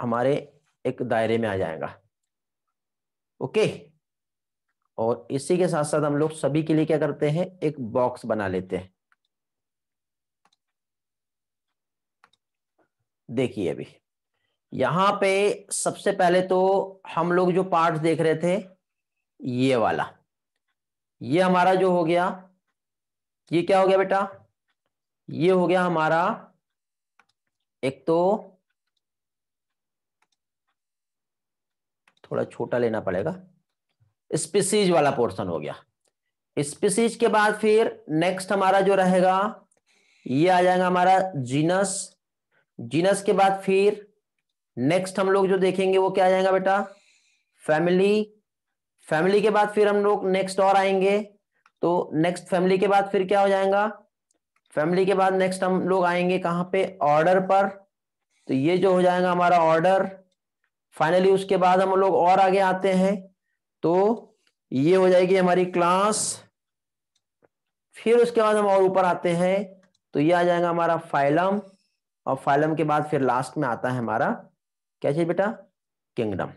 हमारे एक दायरे में आ जाएगा ओके और इसी के साथ साथ हम लोग सभी के लिए क्या करते हैं एक बॉक्स बना लेते हैं देखिए अभी यहां पे सबसे पहले तो हम लोग जो पार्ट देख रहे थे ये वाला ये हमारा जो हो गया ये क्या हो गया बेटा ये हो गया हमारा एक तो थोड़ा छोटा लेना पड़ेगा स्पीसीज वाला पोर्शन हो गया स्पीसीज के बाद फिर नेक्स्ट हमारा जो रहेगा ये आ जाएगा हमारा जीनस जीनस के बाद फिर नेक्स्ट हम लोग जो देखेंगे वो क्या आ जाएगा बेटा फैमिली फैमिली के बाद फिर हम लोग नेक्स्ट और आएंगे तो नेक्स्ट फैमिली के बाद फिर क्या हो जाएगा फैमिली के बाद नेक्स्ट हम लोग आएंगे कहाँ पे ऑर्डर पर तो ये जो हो जाएगा हमारा ऑर्डर फाइनली उसके बाद हम लोग और आगे आते हैं तो ये हो जाएगी हमारी क्लास फिर उसके बाद हम और ऊपर आते हैं तो ये आ जाएगा हमारा फाइलम और फाइलम के बाद फिर लास्ट में आता है हमारा क्या चाहिए बेटा किंगडम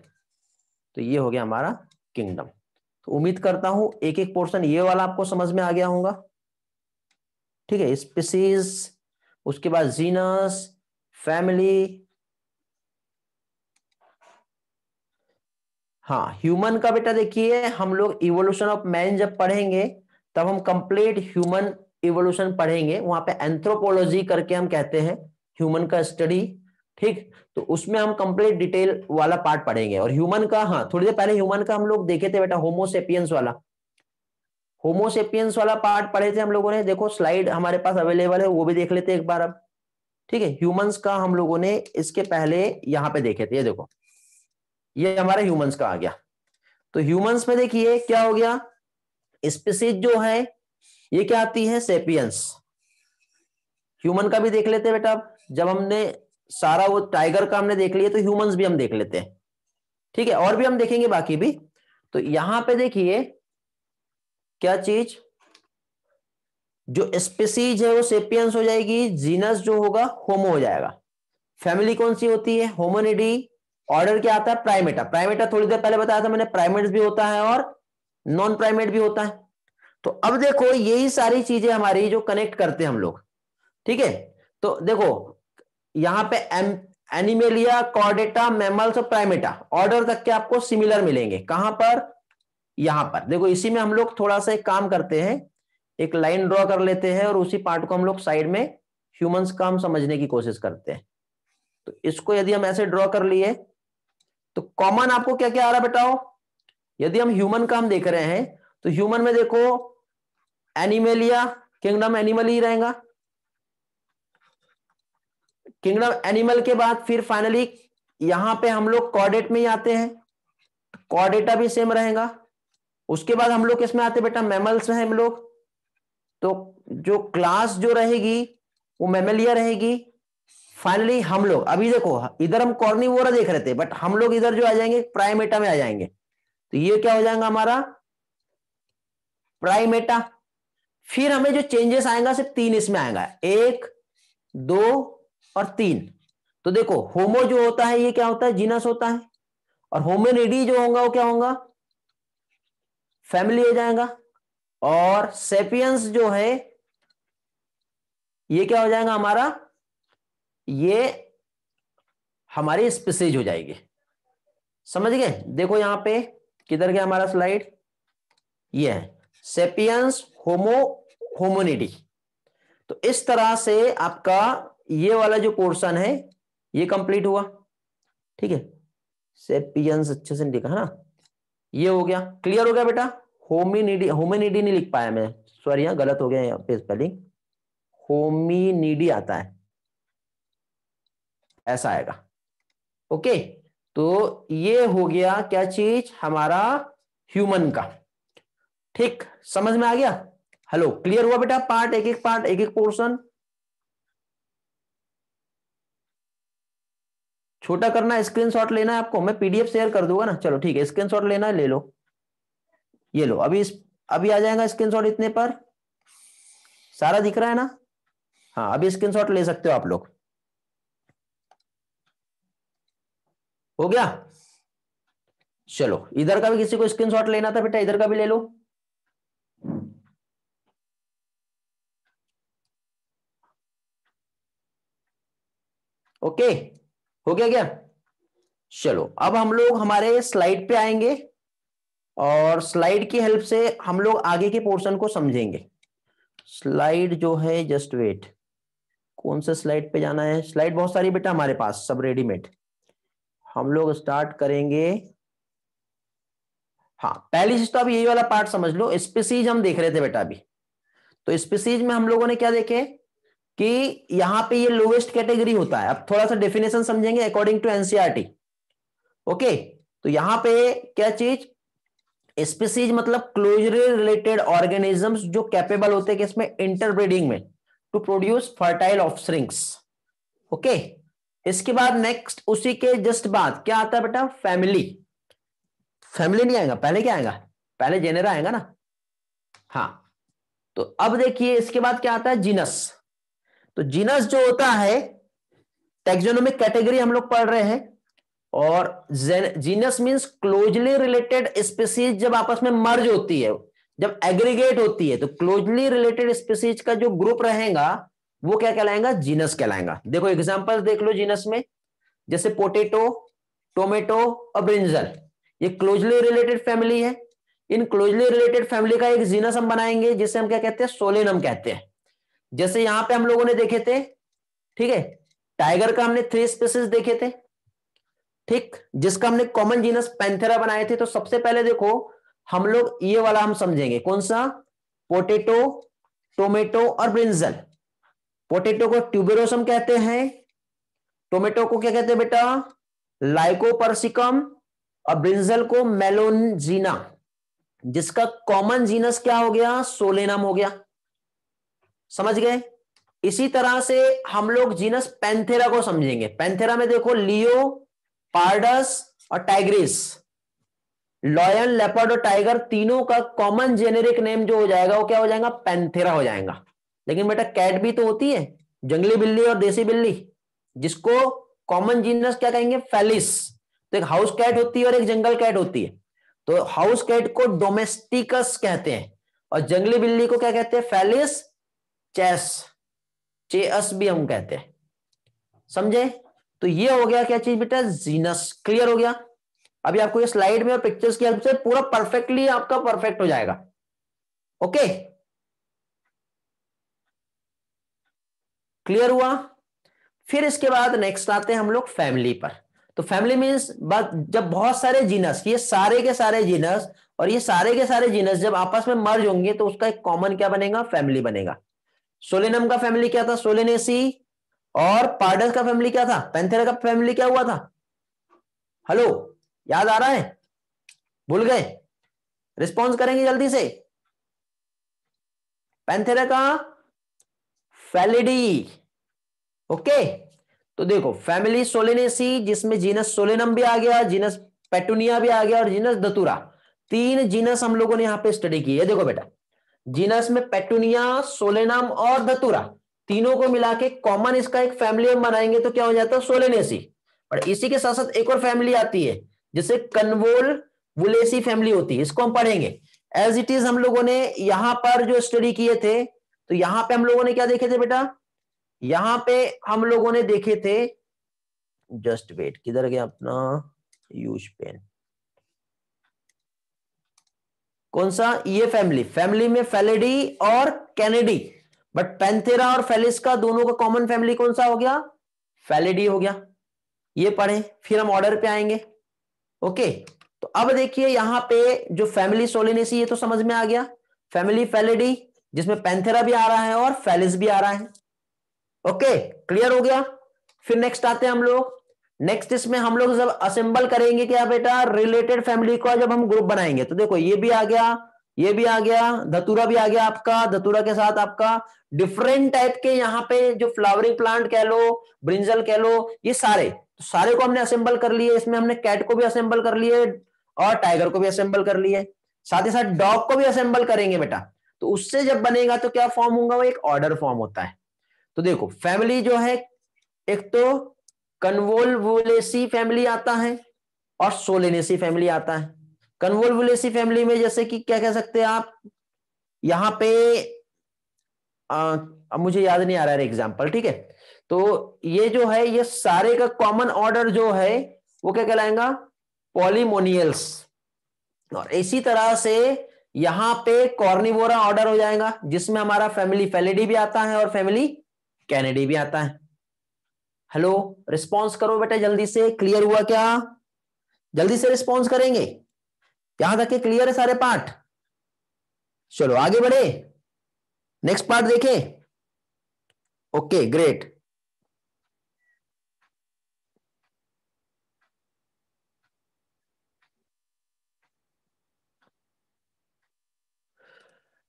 तो ये हो गया हमारा किंगडम तो उम्मीद करता हूं एक एक पोर्शन ये वाला आपको समझ में आ गया होगा ठीक है स्पीसीज उसके बाद जीनस फैमिली हाँ ह्यूमन का बेटा देखिए हम लोग इवोल्यूशन ऑफ मैन जब पढ़ेंगे तब हम कंप्लीट ह्यूमन इवोल्यूशन पढ़ेंगे वहां पे एंथ्रोपोलॉजी करके हम कहते हैं ह्यूमन का स्टडी ठीक तो उसमें हम कंप्लीट डिटेल वाला पार्ट पढ़ेंगे और ह्यूमन का हाँ थोड़ी देर पहले ह्यूमन का हम लोग देखे थे बेटा होमोसेपियंस वाला होमोसेपियंस वाला पार्ट पढ़े थे हम लोगों ने देखो स्लाइड हमारे पास अवेलेबल है वो भी देख लेते एक बार अब ठीक है ह्यूमंस का हम लोगों ने इसके पहले यहाँ पे देखे थे ये देखो ये हमारे ह्यूमंस का आ गया तो ह्यूमंस में देखिए क्या हो गया स्पीसीज जो है ये क्या आती है सेपियंस ह्यूमन का भी देख लेते हैं बेटा आप जब हमने सारा वो टाइगर का हमने देख लिया तो ह्यूमंस भी हम देख लेते हैं ठीक है और भी हम देखेंगे बाकी भी तो यहां पे देखिए क्या चीज जो स्पीसीज है वो सेपियंस हो जाएगी जीनस जो होगा होमो हो जाएगा फैमिली कौन सी होती है होमोनिडी ऑर्डर क्या आता है प्राइमेटा प्राइमेटा थोड़ी देर पहले बताया था मैंने प्राइमेट भी होता है और नॉन प्राइमेट भी होता है तो अब देखो यही सारी चीजें हमारी जो कनेक्ट करते हैं हम लोग ठीक है तो देखो यहां पे एम एनिमेलिया कॉर्डेटा मेमल्स और प्राइमेटा ऑर्डर तक के आपको सिमिलर मिलेंगे कहां पर यहां पर देखो इसी में हम लोग थोड़ा सा एक काम करते हैं एक लाइन ड्रॉ कर लेते हैं और उसी पार्ट को हम लोग साइड में ह्यूमंस का समझने की कोशिश करते हैं तो इसको यदि हम ऐसे ड्रॉ कर लिए तो कॉमन आपको क्या क्या आ रहा है बेटाओ यदि हम ह्यूमन का हम देख रहे हैं तो ह्यूमन में देखो एनिमेलिया किंगडम एनिमल ही रहेगा किंगडम एनिमल के बाद फिर फाइनली यहां पे हम लोग कॉर्डेट में ही आते हैं कॉर्डेटा भी सेम रहेगा उसके बाद हम लोग किसमें आते बेटा मेमल्स में हम लोग तो जो क्लास जो रहेगी वो मेमेलिया रहेगी फाइनली हम लोग अभी देखो इधर हम कॉर्नी देख रहे थे बट हम लोग इधर जो आ जाएंगे प्राइमेटा में आ जाएंगे तो ये क्या हो जाएगा हमारा प्राइमेटा फिर हमें जो चेंजेस आएगा सिर्फ तीन इसमें आएगा एक दो और तीन तो देखो होमो जो होता है ये क्या होता है जीनस होता है और होमेनिडी जो होगा वो क्या होगा फैमिली हो जाएगा और सेपियंस जो है ये क्या हो जाएगा हमारा ये हमारे स्पेसेज हो जाएगी समझ गए देखो यहां पे किधर गया हमारा स्लाइड ये है सेपियंस होमो होमोनिडी तो इस तरह से आपका ये वाला जो पोर्शन है ये कंप्लीट हुआ ठीक है सेपियंस अच्छे से लिखा है ना ये हो गया क्लियर हो गया बेटा होमिनिडी होमिनिडी नहीं लिख पाया मैं सॉरी यहां गलत हो गया यहाँ पे स्पेलिंग होमिनिडी आता है ऐसा आएगा ओके तो ये हो गया क्या चीज हमारा ह्यूमन का ठीक समझ में आ गया हेलो क्लियर हुआ बेटा पार्ट एक एक पार्ट एक एक पोर्शन छोटा करना स्क्रीनशॉट लेना है आपको मैं पीडीएफ शेयर कर दूंगा ना चलो ठीक है स्क्रीनशॉट लेना है ले लो ये लो अभी इस अभी आ जाएगा स्क्रीनशॉट इतने पर सारा दिख रहा है ना हाँ अभी स्क्रीनशॉट ले सकते हो आप लोग हो गया चलो इधर का भी किसी को स्क्रीनशॉट लेना था बेटा इधर का भी ले लो ओके हो गया क्या चलो अब हम लोग हमारे स्लाइड पे आएंगे और स्लाइड की हेल्प से हम लोग आगे के पोर्शन को समझेंगे स्लाइड जो है जस्ट वेट कौन से स्लाइड पे जाना है स्लाइड बहुत सारी बेटा हमारे पास सब रेडीमेड हम लोग स्टार्ट करेंगे हाँ पहली चीज तो अभी यही वाला पार्ट समझ लो स्पीसीज हम देख रहे थे बेटा अभी तो स्पीसीज में हम लोगों ने क्या देखे कि यहां पे ये लोवेस्ट कैटेगरी होता है अब थोड़ा सा डेफिनेशन समझेंगे अकॉर्डिंग टू एनसीआरटी ओके तो यहां पे क्या चीज स्पीसीज मतलब क्लोजरी रिलेटेड ऑर्गेनिजम्स जो कैपेबल होते हैं कि इसमें इंटरब्रीडिंग में to produce fertile off okay इसके बाद नेक्स्ट उसी के जस्ट बाद क्या आता है बेटा फैमिली फैमिली नहीं आएगा पहले क्या आएगा पहले जेनेरा आएगा ना हाँ तो अब देखिए इसके बाद क्या आता है जीनस तो जीनस जो होता है टेक्जोनोमिक कैटेगरी हम लोग पढ़ रहे हैं और genus means closely related species जब आपस में मर्ज होती है जब एग्रीगेट होती है तो क्लोजली रिलेटेड स्पीसीज का जो ग्रुप रहेगा वो क्या कहलाएगा जीनस कहलाएगा देखो एग्जाम्पल देख लो जीनस में जैसे पोटेटो टोमेटो और ब्रिंजल ये क्लोजली रिलेटेड फैमिली है इन क्लोजली रिलेटेड फैमिली का एक जीनस हम बनाएंगे जिसे हम क्या कहते हैं सोलेनम कहते हैं जैसे यहां पे हम लोगों ने देखे थे ठीक है टाइगर का हमने थ्री स्पीसीज देखे थे ठीक जिसका हमने कॉमन जीनस पैंथेरा बनाए थे तो सबसे पहले देखो हम लोग ये वाला हम समझेंगे कौन सा पोटेटो टोमेटो और ब्रिंजल पोटेटो को ट्यूबेरोसम कहते हैं टोमेटो को क्या कहते हैं बेटा लाइकोपर्सिकम और ब्रिंजल को मेलोनजीना जिसका कॉमन जीनस क्या हो गया सोलेनम हो गया समझ गए इसी तरह से हम लोग जीनस पेंथेरा को समझेंगे पेंथेरा में देखो लियो पार्डस और टाइग्रिस लॉयन लेपर्ड और टाइगर तीनों का कॉमन जेनेरिक नेम जो हो जाएगा वो क्या हो जाएगा पेंथेरा हो जाएगा लेकिन बेटा कैट भी तो होती है जंगली बिल्ली और देसी बिल्ली जिसको कॉमन जीनस क्या कहेंगे फेलिस तो एक हाउस कैट होती है और एक जंगल कैट होती है तो हाउस कैट को डोमेस्टिकस कहते हैं और जंगली बिल्ली को क्या कहते हैं फेलिस चेस चेस भी हम कहते हैं समझे तो ये हो गया क्या चीज बेटा जीनस क्लियर हो गया अभी आपको ये स्लाइड में और पिक्चर्स की हेल्प से पूरा परफेक्टली आपका परफेक्ट हो जाएगा ओके okay? क्लियर हुआ फिर इसके बाद नेक्स्ट आते हैं हम लोग फैमिली पर तो फैमिली मीन्स जब बहुत सारे जीनस ये सारे के सारे जीनस और ये सारे के सारे जीनस जब आपस में मर्ज होंगे तो उसका एक कॉमन क्या बनेगा फैमिली बनेगा सोलेनम का फैमिली क्या था सोलेनेसी और पार्डस का फैमिली क्या था पेंथेरा का फैमिली क्या हुआ था हेलो याद आ रहा है भूल गए रिस्पॉन्स करेंगे जल्दी से पेंथेरा का फैलिडी ओके तो देखो फैमिली सोलेनेसी जिसमें जीनस सोलेनम भी आ गया जीनस पेटूनिया भी आ गया और जीनस दतुरा तीन जीनस हम लोगों ने यहां पे स्टडी की है देखो बेटा जीनस में पेटूनिया सोलेनम और दतुरा तीनों को मिला के कॉमन इसका एक फैमिली हम बनाएंगे तो क्या हो जाता है सोलेनेसी और इसी के साथ साथ एक और फैमिली आती है जिसे कन्वोल वुलेसी फैमिली होती है इसको हम पढ़ेंगे एज इट इज हम लोगों ने यहां पर जो स्टडी किए थे तो यहां पे हम लोगों ने क्या देखे थे बेटा यहां पे हम लोगों ने देखे थे जस्ट वेट किधर गया अपना यूज पेन कौन सा ये फैमिली फैमिली में फेलेडी और कैनेडी बट पेंथेरा और फेलिस का दोनों का कॉमन फैमिली कौन सा हो गया फेलेडी हो गया ये पढ़े फिर हम ऑर्डर पे आएंगे ओके तो अब देखिए यहां पे जो फैमिली सोलिनेसी ये तो समझ में आ गया फैमिली फेलेडी जिसमें पैंथेरा भी आ रहा है और फैलिस भी आ रहा है ओके क्लियर हो गया फिर नेक्स्ट आते हैं हम लोग नेक्स्ट इसमें हम लोग जब असेंबल करेंगे क्या बेटा रिलेटेड फैमिली का जब हम ग्रुप बनाएंगे तो देखो ये भी आ गया ये भी आ गया धतूरा भी आ गया आपका धतुरा के साथ आपका डिफरेंट टाइप के यहाँ पे जो फ्लावरिंग प्लांट कह लो ब्रिंजल कह लो ये सारे तो सारे को हमने असेंबल कर लिए इसमें हमने कैट को भी असेंबल कर लिए और टाइगर को भी असेंबल कर लिए साथ ही साथ डॉग को भी असेंबल करेंगे बेटा तो उससे जब बनेगा तो क्या फॉर्म होगा वो एक ऑर्डर फॉर्म होता है तो देखो फैमिली जो है एक तो कन्वोलवुलेसी फैमिली आता है और सोलेनेसी फैमिली आता है कन्वोलवुलेसी फैमिली में जैसे कि क्या कह सकते हैं आप यहां पे अब मुझे याद नहीं आ रहा है एग्जांपल ठीक है तो ये जो है ये सारे का कॉमन ऑर्डर जो है वो क्या कहलाएगा पॉलीमोनियल्स और इसी तरह से यहां पे कॉर्निवोरा ऑर्डर हो जाएगा जिसमें हमारा फैमिली फेलेडी भी आता है और फैमिली कैनेडी भी आता है हेलो रिस्पॉन्स करो बेटा जल्दी से क्लियर हुआ क्या जल्दी से रिस्पॉन्स करेंगे यहां तक के क्लियर है सारे पार्ट चलो आगे बढ़े नेक्स्ट पार्ट देखें ओके ग्रेट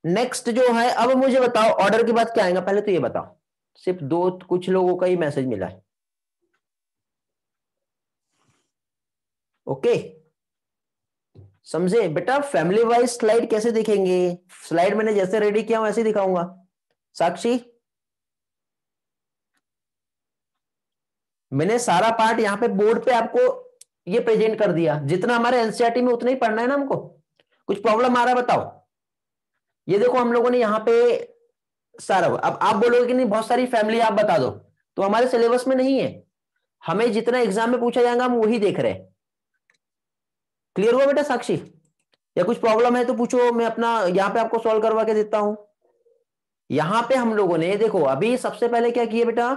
नेक्स्ट जो है अब मुझे बताओ ऑर्डर के बाद क्या आएगा पहले तो ये बताओ सिर्फ दो कुछ लोगों का ही मैसेज मिला है ओके समझे बेटा फैमिली वाइज स्लाइड कैसे दिखेंगे स्लाइड मैंने जैसे रेडी किया वैसे दिखाऊंगा साक्षी मैंने सारा पार्ट यहां पे बोर्ड पे आपको ये प्रेजेंट कर दिया जितना हमारे एनसीआरटी e में उतना ही पढ़ना है ना हमको कुछ प्रॉब्लम आ रहा है बताओ ये देखो हम लोगों ने यहाँ पे सारा अब आप बोलोगे कि नहीं बहुत सारी फैमिली आप बता दो तो हमारे सिलेबस में नहीं है हमें जितना एग्जाम में पूछा जाएगा हम वही देख रहे हैं क्लियर हुआ बेटा साक्षी या कुछ प्रॉब्लम है तो पूछो मैं अपना यहाँ पे आपको सॉल्व करवा के देता हूं यहाँ पे हम लोगों ने देखो अभी सबसे पहले क्या किया बेटा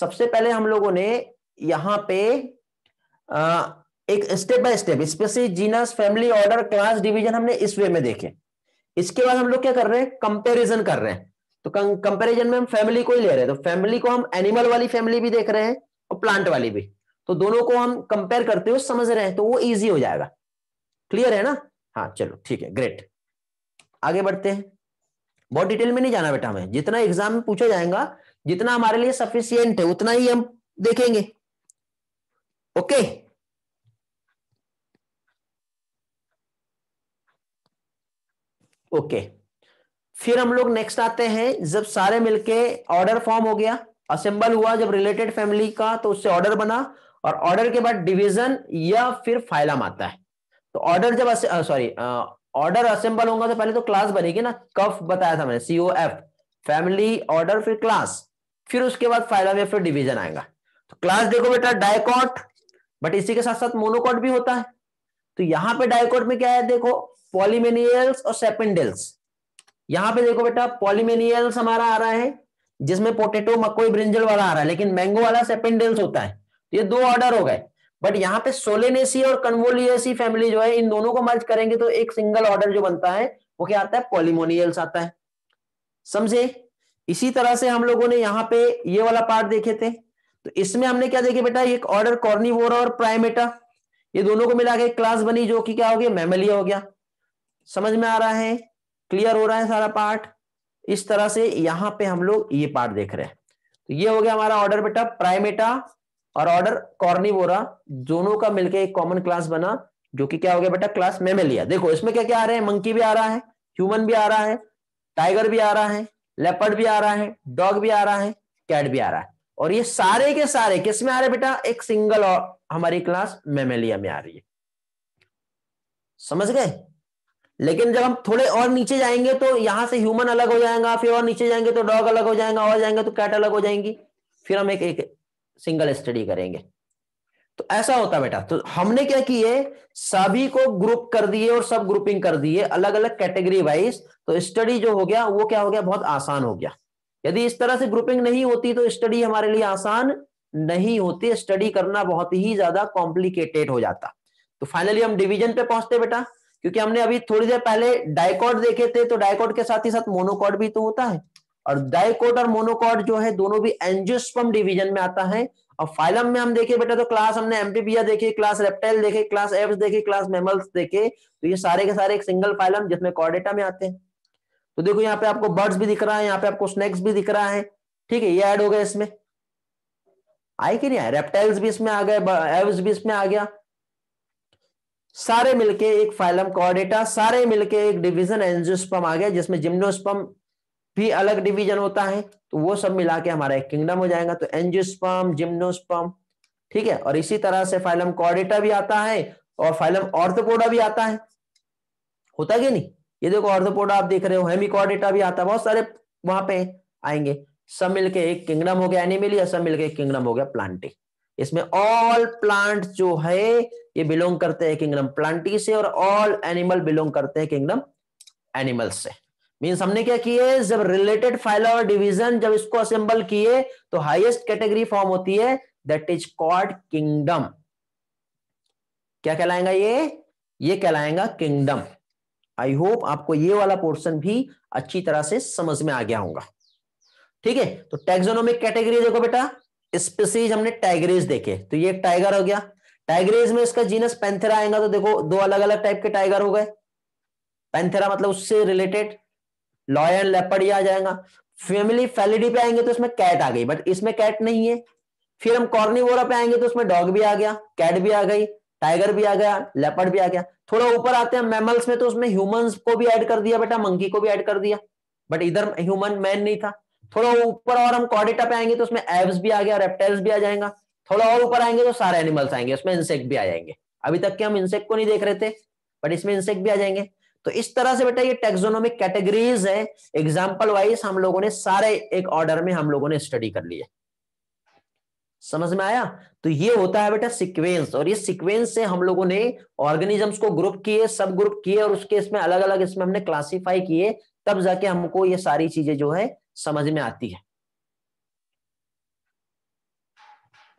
सबसे पहले हम लोगों ने यहाँ पे आ, एक step by step specific genus family order class division हमने इस वे में देखे इसके बाद हम लोग क्या कर रहे हैं कंपेरिजन कर रहे हैं तो कंपेरिजन में हम फैमिली को ही ले रहे हैं तो फैमिली को हम एनिमल वाली फैमिली भी देख रहे हैं और प्लांट वाली भी तो दोनों को हम कंपेयर करते हुए समझ रहे हैं तो वो इजी हो जाएगा क्लियर है ना हाँ चलो ठीक है ग्रेट आगे बढ़ते हैं बहुत डिटेल में नहीं जाना बेटा हमें जितना एग्जाम में पूछा जाएगा जितना हमारे लिए सफिशियंट है उतना ही हम देखेंगे ओके okay? ओके फिर हम लोग नेक्स्ट आते हैं जब सारे मिलके ऑर्डर फॉर्म हो गया असेंबल हुआ जब रिलेटेड फैमिली का तो उससे ऑर्डर बना और ऑर्डर के बाद डिवीजन या फिर फाइलम आता है तो ऑर्डर जब सॉरी ऑर्डर असेंबल होगा तो पहले तो क्लास बनेगी ना कफ बताया था मैंने सीओ एफ फैमिली ऑर्डर फिर क्लास फिर उसके बाद फाइलम या फिर डिविजन आएगा तो क्लास देखो बेटा डायकॉट बट इसी के साथ साथ मोनोकॉट भी होता है तो यहां पे डायकॉट में क्या है देखो पॉलीमेनियल्स और सेपेंडल्स यहां पे देखो बेटा पॉलीमेनियल्स हमारा आ रहा है जिसमें पोटेटो मकोई ब्रिंजल वाला आ रहा है लेकिन मैंगो वाला सेपेंडल्स होता है तो ये दो ऑर्डर हो गए बट यहाँ पे सोलेनेसी और कन्वोलियसी फैमिली जो है इन दोनों को मर्ज करेंगे तो एक सिंगल ऑर्डर जो बनता है वो क्या आता है पॉलीमोनियल्स आता है समझे इसी तरह से हम लोगों ने यहाँ पे ये वाला पार्ट देखे थे तो इसमें हमने क्या देखे बेटा एक ऑर्डर कॉर्निवोरा और प्राइमेटा ये दोनों को मिला के क्लास बनी जो कि क्या हो गया मेमलिया हो गया समझ में आ रहा है क्लियर हो रहा है सारा पार्ट इस तरह से यहां पे हम लोग ये पार्ट देख रहे हैं तो ये हो गया हमारा ऑर्डर बेटा प्राइमेटा और ऑर्डर कॉर्निवोरा दोनों का मिलकर एक कॉमन क्लास बना जो कि क्या हो गया बेटा क्लास मेमेलिया देखो इसमें क्या क्या आ रहे हैं मंकी भी आ रहा है ह्यूमन भी आ रहा है टाइगर भी आ रहा है लेपर्ड भी आ रहा है डॉग भी आ रहा है कैट भी आ रहा है और ये सारे के सारे किस में आ रहे बेटा एक सिंगल और हमारी क्लास मेमेलिया में आ रही है समझ गए लेकिन जब हम थोड़े और नीचे जाएंगे तो यहां से ह्यूमन अलग हो जाएगा फिर और नीचे जाएंगे तो डॉग अलग हो जाएगा और जाएंगे तो कैट अलग हो जाएंगी फिर हम एक एक सिंगल स्टडी करेंगे तो ऐसा होता बेटा तो हमने क्या किए सभी को ग्रुप कर दिए और सब ग्रुपिंग कर दिए अलग अलग कैटेगरी वाइज तो स्टडी जो हो गया वो क्या हो गया बहुत आसान हो गया यदि इस तरह से ग्रुपिंग नहीं होती तो स्टडी हमारे लिए आसान नहीं होती स्टडी करना बहुत ही ज्यादा कॉम्प्लिकेटेड हो जाता तो फाइनली हम डिवीजन पे पहुंचते बेटा क्योंकि हमने अभी थोड़ी देर पहले डायकॉड देखे थे तो डायकॉड के साथ ही साथ मोनोकॉड भी तो होता है और डायकोड और मोनोकॉड जो है दोनों भी एंजियोस्पम डिवीजन में आता है और फाइलम में हम देखे बेटा तो क्लास हमने एम्पीबिया देखे क्लास रेप्टाइल देखे क्लास एप्स देखे क्लास मेमल्स देखे तो ये सारे के सारे एक सिंगल फाइलम जिसमें कॉर्डेटा में आते हैं तो देखो यहाँ पे आपको बर्ड्स भी दिख रहा है यहाँ पे आपको स्नेक्स भी दिख रहा है ठीक है ये ऐड हो गया इसमें आए कि नहीं आए रेप्टाइल्स भी इसमें आ गए एव्स भी इसमें आ गया सारे मिलके एक फाइलम कॉर्डेटा सारे मिलके एक डिवीजन एंजियोस्पम आ गया जिसमें जिम्नोस्पम भी अलग डिवीजन होता है तो वो सब मिला के हमारा एक किंगडम हो जाएगा तो एंजियोस्पम जिम्नोस्पम ठीक है और इसी तरह से फाइलम कॉर्डेटा भी आता है और फाइलम ऑर्थोपोडा भी आता है होता कि नहीं ये देखो ऑर्थोपोडा आप देख रहे हो हेमिकॉर्डेटा भी आता है बहुत सारे वहां पे आएंगे सब मिलके एक किंगडम हो गया एनिमल या सब मिलके एक किंगडम हो गया प्लांटिंग इसमें ऑल प्लांट जो है ये बिलोंग करते हैं किंगडम प्लांटी से और ऑल एनिमल बिलोंग करते हैं किंगडम एनिमल से मीन्स हमने क्या किए जब रिलेटेड फाइल और डिविजन जब इसको असेंबल किए तो हाइएस्ट कैटेगरी फॉर्म होती है दैट इज कॉल्ड किंगडम क्या कहलाएंगा ये ये कहलाएंगा किंगडम आई होप आपको ये वाला पोर्शन भी अच्छी तरह से समझ में आ गया होगा ठीक है तो टेक्सोनोमिक कैटेगरी देखो बेटा स्पीसीज हमने टाइग्रेज देखे तो ये टाइगर हो गया टाइग्रेज में इसका जीनस पेंथेरा आएगा तो देखो दो अलग अलग टाइप के टाइगर हो गए पेंथेरा मतलब उससे रिलेटेड लॉयन लेपर्ड आ जाएगा फैमिली फैलिडी पे आएंगे तो इसमें कैट आ गई बट इसमें कैट नहीं है फिर हम कॉर्निवोरा पे आएंगे तो उसमें डॉग भी आ गया कैट भी आ गई टाइगर भी आ गया लेपर्ड भी आ गया थोड़ा ऊपर आते हैं मैमल्स में तो उसमें ह्यूमंस को भी ऐड कर दिया बेटा मंकी को भी ऐड कर दिया बट इधर ह्यूमन मैन नहीं था थोड़ा ऊपर और हम कॉडिटा पे आएंगे तो उसमें एब्स भी आ गया रेप्टाइल्स भी आ जाएगा थोड़ा और ऊपर आएंगे तो सारे एनिमल्स आएंगे उसमें इंसेक्ट भी आ जाएंगे अभी तक के हम इंसेक्ट को नहीं देख रहे थे बट इसमें इंसेक्ट भी आ जाएंगे तो इस तरह से बेटा ये टेक्सोनोमिक कैटेगरीज है एग्जाम्पल वाइज हम लोगों ने सारे एक ऑर्डर में हम लोगों ने स्टडी कर लिया समझ में आया तो ये होता है बेटा सीक्वेंस और ये सीक्वेंस से हम लोगों ने ऑर्गेनिजम्स को ग्रुप किए सब ग्रुप किए और उसके इसमें अलग अलग इसमें हमने क्लासिफाई किए तब जाके हमको ये सारी चीजें जो है समझ में आती है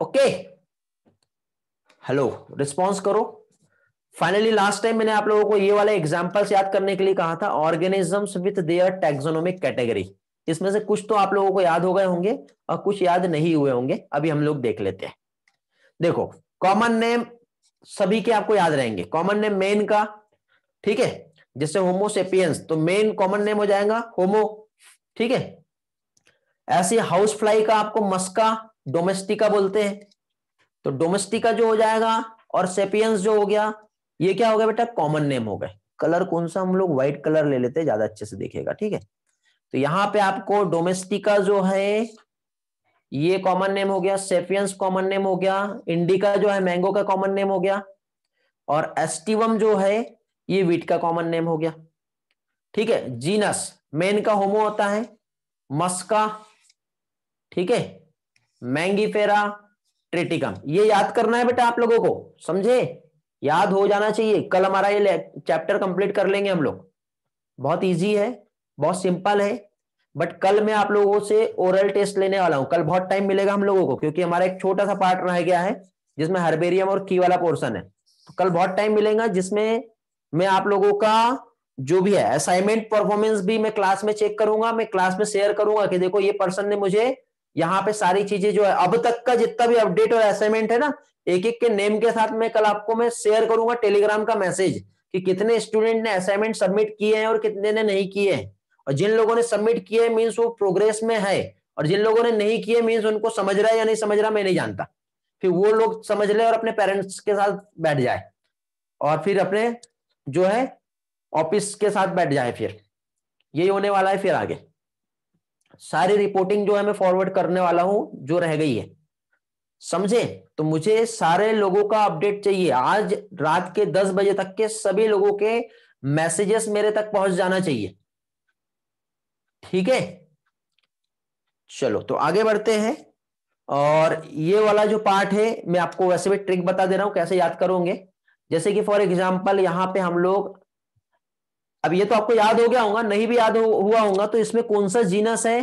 ओके हेलो रिस्पॉन्स करो फाइनली लास्ट टाइम मैंने आप लोगों को ये वाले एग्जाम्पल्स याद करने के लिए कहा था organisms with their taxonomic category इसमें से कुछ तो आप लोगों को याद हो गए होंगे और कुछ याद नहीं हुए होंगे अभी हम लोग देख लेते हैं देखो कॉमन नेम सभी के आपको याद रहेंगे कॉमन नेम मेन का ठीक है जैसे होमोसेपियंस तो मेन कॉमन नेम हो जाएगा होमो ठीक है ऐसे हाउस फ्लाई का आपको मस्का डोमेस्टिका बोलते हैं तो डोमेस्टिका जो हो जाएगा और सेपियंस जो हो गया ये क्या हो गया बेटा कॉमन नेम हो गए कलर कौन सा हम लोग व्हाइट कलर ले लेते हैं ज्यादा अच्छे से देखेगा ठीक है तो यहाँ पे आपको डोमेस्टिका जो है ये कॉमन नेम हो गया सेपियंस कॉमन नेम हो गया इंडिका जो है मैंगो का कॉमन नेम हो गया और एस्टिवम जो है ये वीट का कॉमन नेम हो गया ठीक है जीनस मेन का होमो होता है मस्का ठीक है मैंगीफेरा ट्रेटिकम ये याद करना है बेटा आप लोगों को समझे याद हो जाना चाहिए कल हमारा ये चैप्टर कंप्लीट कर लेंगे हम लोग बहुत इजी है बहुत सिंपल है बट कल मैं आप लोगों से ओरल टेस्ट लेने वाला हूँ कल बहुत टाइम मिलेगा हम लोगों को क्योंकि हमारा एक छोटा सा पार्ट रह गया है जिसमें हर्बेरियम और की वाला पोर्सन है तो कल बहुत टाइम मिलेगा जिसमें मैं आप लोगों का जो भी है असाइनमेंट परफॉर्मेंस भी मैं क्लास में चेक करूंगा मैं क्लास में शेयर करूंगा कि देखो ये पर्सन ने मुझे यहाँ पे सारी चीजें जो है अब तक का जितना भी अपडेट और असाइनमेंट है ना एक एक के नेम के साथ मैं कल आपको मैं शेयर करूंगा टेलीग्राम का मैसेज कि कितने स्टूडेंट ने असाइनमेंट सबमिट किए हैं और कितने ने नहीं किए हैं और जिन लोगों ने सबमिट किए मीन्स वो प्रोग्रेस में है और जिन लोगों ने नहीं किए मीन्स उनको समझ रहा है या नहीं समझ रहा मैं नहीं जानता फिर वो लोग समझ ले और अपने पेरेंट्स के साथ बैठ जाए और फिर अपने जो है ऑफिस के साथ बैठ जाए फिर यही होने वाला है फिर आगे सारी रिपोर्टिंग जो है मैं फॉरवर्ड करने वाला हूं जो रह गई है समझे तो मुझे सारे लोगों का अपडेट चाहिए आज रात के दस बजे तक के सभी लोगों के मैसेजेस मेरे तक पहुंच जाना चाहिए ठीक है चलो तो आगे बढ़ते हैं और ये वाला जो पार्ट है मैं आपको वैसे भी ट्रिक बता दे रहा हूं कैसे याद करोगे जैसे कि फॉर एग्जाम्पल यहां पे हम लोग अब ये तो आपको याद हो गया होगा नहीं भी याद हुआ होगा तो इसमें कौन सा जीनस है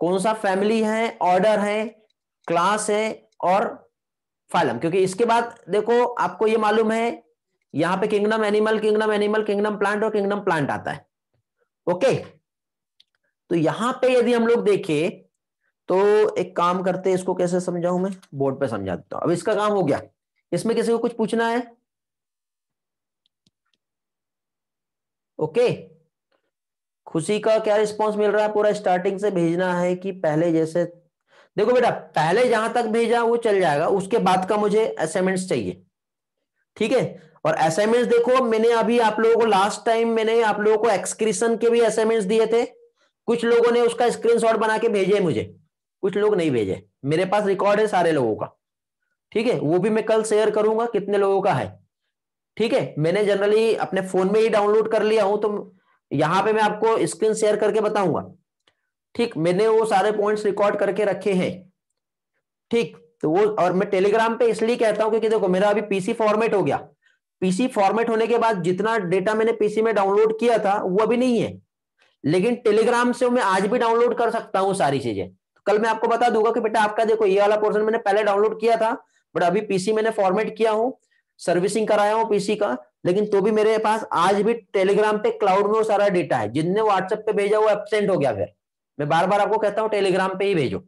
कौन सा फैमिली है ऑर्डर है क्लास है और फाइलम क्योंकि इसके बाद देखो आपको ये मालूम है यहां पे kingdom animal kingdom animal kingdom plant और किंगडम प्लांट आता है ओके तो यहां पे यदि हम लोग देखें तो एक काम करते इसको कैसे समझाऊं मैं बोर्ड पे समझा देता हूं अब इसका काम हो गया इसमें किसी को कुछ पूछना है ओके खुशी का क्या रिस्पॉन्स मिल रहा है पूरा स्टार्टिंग से भेजना है कि पहले जैसे देखो बेटा पहले जहां तक भेजा वो चल जाएगा उसके बाद का मुझे असाइनमेंट्स चाहिए ठीक है और असाइनमेंट्स देखो मैंने अभी आप लोगों को लास्ट टाइम मैंने आप लोगों को एक्सक्रीशन के भी असाइनमेंट्स दिए थे कुछ लोगों ने उसका स्क्रीनशॉट बना के भेजे मुझे कुछ लोग नहीं भेजे मेरे पास रिकॉर्ड है सारे लोगों का ठीक है वो भी मैं कल शेयर करूंगा कितने लोगों का है ठीक है मैंने जनरली अपने फोन में ही डाउनलोड कर लिया हूं तो यहां पे मैं आपको स्क्रीन शेयर करके बताऊंगा ठीक मैंने वो सारे पॉइंट्स रिकॉर्ड करके रखे हैं ठीक तो वो और मैं टेलीग्राम पे इसलिए कहता हूं क्योंकि देखो मेरा अभी पीसी फॉर्मेट हो गया पीसी फॉर्मेट होने के बाद जितना डेटा मैंने पीसी में डाउनलोड किया था वो अभी नहीं है लेकिन टेलीग्राम से मैं आज भी डाउनलोड कर सकता हूँ सारी चीजें तो कल मैं आपको बता दूंगा कि बेटा आपका देखो ये वाला पोर्सन मैंने पहले डाउनलोड किया था बट अभी पीसी मैंने फॉर्मेट किया हूँ सर्विसिंग कराया हूँ पीसी का लेकिन तो भी मेरे पास आज भी टेलीग्राम पे क्लाउड में वो सारा डेटा है जिनने व्हाट्सएप पे भेजा वो एबसेंट हो गया फिर मैं बार बार आपको कहता हूँ टेलीग्राम पे ही भेजो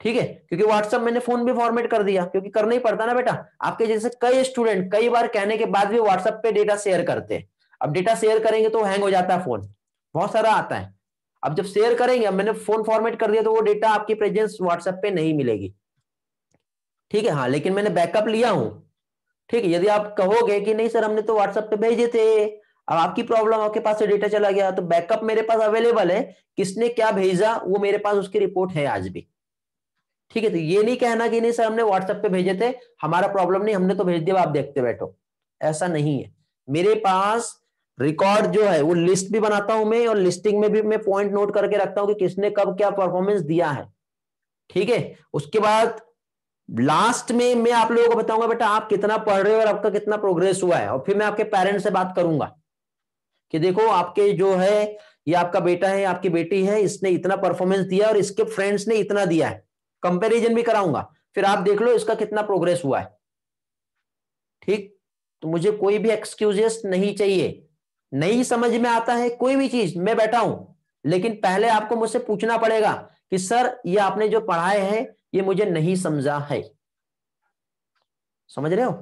ठीक है क्योंकि व्हाट्सएप मैंने फोन भी फॉर्मेट कर दिया क्योंकि करना ही पड़ता ना बेटा आपके जैसे कई स्टूडेंट कई बार कहने के बाद भी व्हाट्सएप पे डेटा शेयर करते हैं अब डेटा शेयर करेंगे तो हैंग हो जाता है फोन बहुत सारा आता है अब जब शेयर करेंगे अब मैंने फोन फॉर्मेट कर दिया तो वो डेटा आपकी प्रेजेंस व्हाट्सएप पे नहीं मिलेगी ठीक है हाँ लेकिन मैंने बैकअप लिया हूं ठीक है यदि आप कहोगे कि नहीं सर हमने तो व्हाट्सएप पे भेजे थे अब आपकी प्रॉब्लम आपके पास से डेटा चला गया तो बैकअप मेरे पास अवेलेबल है किसने क्या भेजा वो मेरे पास उसकी रिपोर्ट है आज भी ठीक है तो ये नहीं कहना कि नहीं सर हमने व्हाट्सएप पे भेजे थे हमारा प्रॉब्लम नहीं हमने तो भेज दिया आप देखते बैठो ऐसा नहीं है मेरे पास रिकॉर्ड जो है वो लिस्ट भी बनाता हूं मैं और लिस्टिंग में भी मैं पॉइंट नोट करके रखता हूं कि किसने कब क्या परफॉर्मेंस दिया है ठीक है उसके बाद लास्ट में मैं आप लोगों को बताऊंगा बेटा आप कितना पढ़ रहे हो और आपका कितना प्रोग्रेस हुआ है और फिर मैं आपके पेरेंट्स से बात करूंगा कि देखो आपके जो है ये आपका बेटा है आपकी बेटी है इसने इतना परफॉर्मेंस दिया और इसके फ्रेंड्स ने इतना दिया है कंपेरिजन भी कराऊंगा फिर आप देख लो इसका कितना प्रोग्रेस हुआ है ठीक तो मुझे कोई भी एक्सक्यूजेस नहीं चाहिए नहीं समझ में आता है कोई भी चीज मैं बैठा हूं लेकिन पहले आपको मुझसे पूछना पड़ेगा कि सर ये आपने जो पढ़ाए है ये मुझे नहीं समझा है समझ रहे हो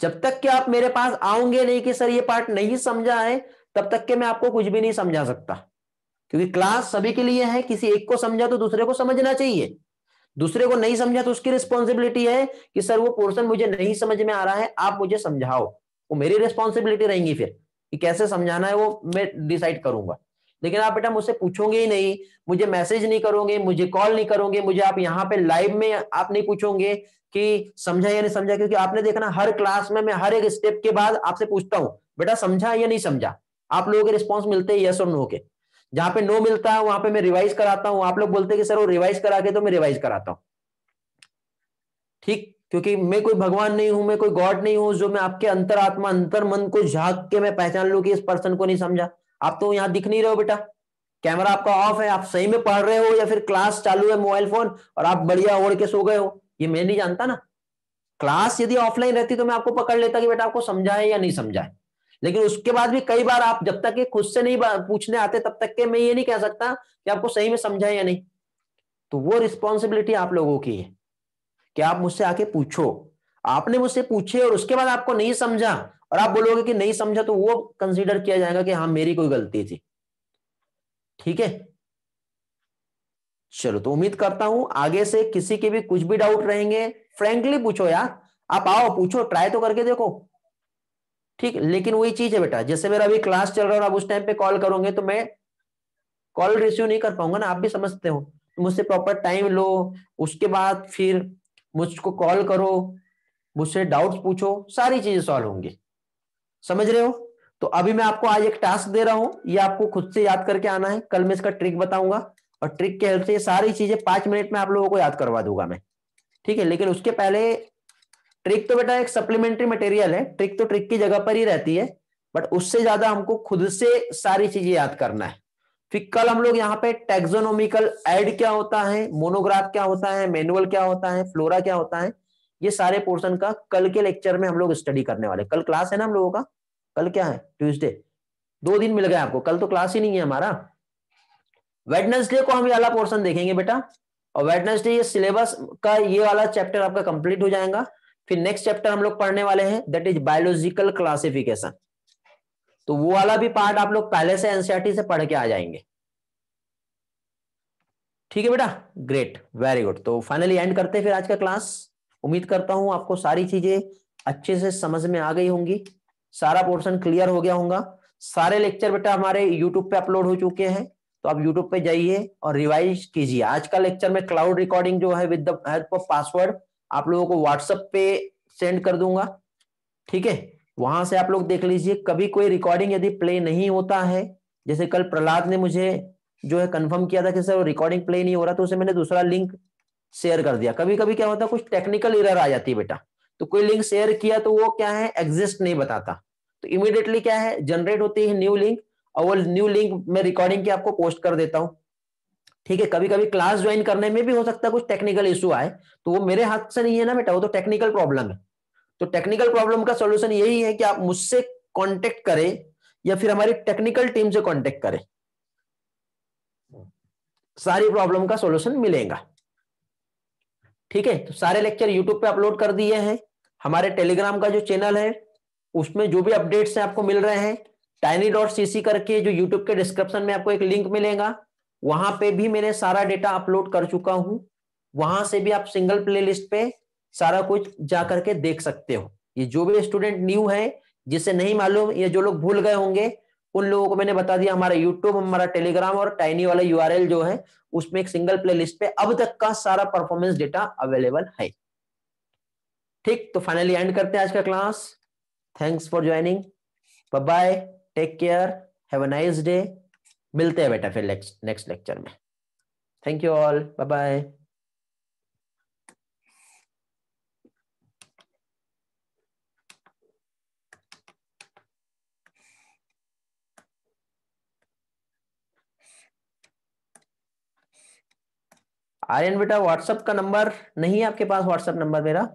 जब तक कि आप मेरे पास आओगे नहीं कि सर ये पार्ट नहीं समझा है तब तक के मैं आपको कुछ भी नहीं समझा सकता क्योंकि क्लास सभी के लिए है किसी एक को समझा तो दूसरे को समझना चाहिए दूसरे को नहीं समझा तो उसकी रिस्पॉन्सिबिलिटी है कि सर वो पोर्सन मुझे नहीं समझ में आ रहा है आप मुझे समझाओ वो मेरी रिस्पॉन्सिबिलिटी रहेंगी फिर कि कैसे समझाना है वो मैं डिसाइड करूंगा लेकिन आप बेटा मुझसे पूछोगे ही नहीं मुझे मैसेज नहीं करोगे मुझे कॉल नहीं करोगे मुझे आप यहाँ पे लाइव में आप नहीं पूछोगे कि समझा या नहीं समझा क्योंकि आपने देखना हर क्लास में मैं हर एक स्टेप के बाद आपसे पूछता हूँ बेटा समझा या नहीं समझा आप लोगों के रिस्पॉन्स मिलते हैं यस और नो के जहां पे नो मिलता है वहां पे मैं रिवाइज कराता हूँ आप लोग बोलते हैं कि सर वो रिवाइज करा के तो मैं रिवाइज कराता हूँ ठीक क्योंकि मैं कोई भगवान नहीं हूं मैं कोई गॉड नहीं हूं जो मैं आपके अंतरात्मा अंतर मन को झाक के मैं पहचान लू कि इस पर्सन को नहीं समझा आप तो यहाँ दिख नहीं रहे हो बेटा कैमरा आपका ऑफ है आप सही में पढ़ रहे हो या फिर क्लास चालू है मोबाइल फोन और आप बढ़िया ओढ़ के सो गए हो ये मैं नहीं जानता ना क्लास यदि ऑफलाइन रहती तो मैं आपको पकड़ लेता कि बेटा आपको समझाए या नहीं समझाए लेकिन उसके बाद भी कई बार आप जब तक के खुद से नहीं पूछने आते तब तक के मैं ये नहीं कह सकता कि आपको सही में समझाए या नहीं तो वो रिस्पॉन्सिबिलिटी आप लोगों की है कि आप मुझसे आके पूछो आपने मुझसे पूछे और उसके बाद आपको नहीं समझा और आप बोलोगे कि नहीं समझा तो वो कंसीडर किया जाएगा कि हाँ मेरी कोई गलती थी ठीक है चलो तो उम्मीद करता हूं आगे से किसी के भी कुछ भी डाउट रहेंगे फ्रेंकली पूछो यार आप आओ पूछो ट्राई तो करके देखो ठीक लेकिन वही चीज है बेटा जैसे मेरा अभी क्लास चल रहा है और आप उस टाइम पे कॉल करोगे तो मैं कॉल रिसीव नहीं कर पाऊंगा ना आप भी समझते हो मुझसे प्रॉपर टाइम लो उसके बाद फिर मुझको कॉल करो मुझसे डाउट्स पूछो सारी चीजें सॉल्व होंगी समझ रहे हो तो अभी मैं आपको आज एक टास्क दे रहा हूं ये आपको खुद से याद करके आना है कल मैं इसका ट्रिक बताऊंगा और ट्रिक के हेल्प से ये सारी चीजें पांच मिनट में आप लोगों को याद करवा दूंगा मैं ठीक है लेकिन उसके पहले ट्रिक तो बेटा एक सप्लीमेंट्री मटेरियल है ट्रिक तो ट्रिक की जगह पर ही रहती है बट उससे ज्यादा हमको खुद से सारी चीजें याद करना है फिर कल हम लोग यहाँ पे टेक्सोनोमिकल एड क्या होता है मोनोग्राफ क्या होता है मैनुअल क्या होता है फ्लोरा क्या होता है ये सारे पोर्शन का कल के लेक्चर में हम लोग स्टडी करने वाले कल क्लास है ना हम लोगों का कल क्या है ट्यूजडे दो दिन मिल गए आपको कल तो क्लास ही नहीं है हमारा वेडनेसडे को हम ये वाला पोर्शन देखेंगे बेटा और वेडनेसडे ये सिलेबस का ये वाला चैप्टर आपका कंप्लीट हो जाएगा फिर नेक्स्ट चैप्टर हम लोग पढ़ने वाले हैं दैट इज बायोलॉजिकल क्लासिफिकेशन तो वो वाला भी पार्ट आप लोग पहले से एनसीआरटी e से पढ़ के आ जाएंगे ठीक है बेटा ग्रेट वेरी गुड तो फाइनली एंड करते हैं फिर आज का क्लास उम्मीद करता हूं आपको सारी चीजें अच्छे से समझ में आ गई होंगी सारा पोर्शन क्लियर हो गया होगा सारे लेक्चर बेटा हमारे यूट्यूब पे अपलोड हो चुके हैं तो आप यूट्यूब पे जाइए और रिवाइज कीजिए आज का लेक्चर में क्लाउड रिकॉर्डिंग जो है with the help of password आप लोगों को व्हाट्सएप पे सेंड कर दूंगा ठीक है वहां से आप लोग देख लीजिए कभी कोई रिकॉर्डिंग यदि प्ले नहीं होता है जैसे कल प्रहलाद ने मुझे जो है कंफर्म किया था कि सर रिकॉर्डिंग प्ले नहीं हो रहा तो उसे मैंने दूसरा लिंक शेयर कर दिया कभी कभी क्या होता है कुछ टेक्निकल इरर आ जाती है बेटा तो कोई लिंक शेयर किया तो वो क्या है एग्जिस्ट नहीं बताता तो इमिडिएटली क्या है जनरेट होती है न्यू लिंक और वो न्यू लिंक में रिकॉर्डिंग की आपको पोस्ट कर देता हूँ ठीक है कभी कभी क्लास ज्वाइन करने में भी हो सकता है कुछ टेक्निकल इशू आए तो वो मेरे हाथ से नहीं है ना बेटा वो तो टेक्निकल प्रॉब्लम है तो टेक्निकल प्रॉब्लम का सोल्यूशन यही है कि आप मुझसे कॉन्टेक्ट करें या फिर हमारी टेक्निकल टीम से कॉन्टेक्ट करें सारी प्रॉब्लम का सोल्यूशन मिलेगा ठीक है तो सारे लेक्चर यूट्यूब पे अपलोड कर दिए हैं हमारे टेलीग्राम का जो चैनल है उसमें जो भी अपडेट्स हैं आपको मिल रहे हैं टाइनी डॉट सी करके जो यूट्यूब के डिस्क्रिप्शन में आपको एक लिंक मिलेगा वहां पे भी मैंने सारा डेटा अपलोड कर चुका हूँ वहां से भी आप सिंगल प्लेलिस्ट पे सारा कुछ जा करके देख सकते हो ये जो भी स्टूडेंट न्यू है जिसे नहीं मालूम या जो लोग भूल गए होंगे उन लोगों को मैंने बता दिया हमारा यूट्यूब हमारा टेलीग्राम और टाइनी वाला यूआरएल जो है उसमें एक सिंगल प्लेलिस्ट पे अब तक का सारा परफॉर्मेंस डेटा अवेलेबल है ठीक तो फाइनली एंड करते हैं आज का class thanks for joining bye take care have a nice day मिलते हैं बेटा फिर नेक्स्ट लेक्चर में thank you all bye bye Aryan बेटा व्हाट्सअप का नंबर नहीं है आपके पास व्हाट्सअप नंबर मेरा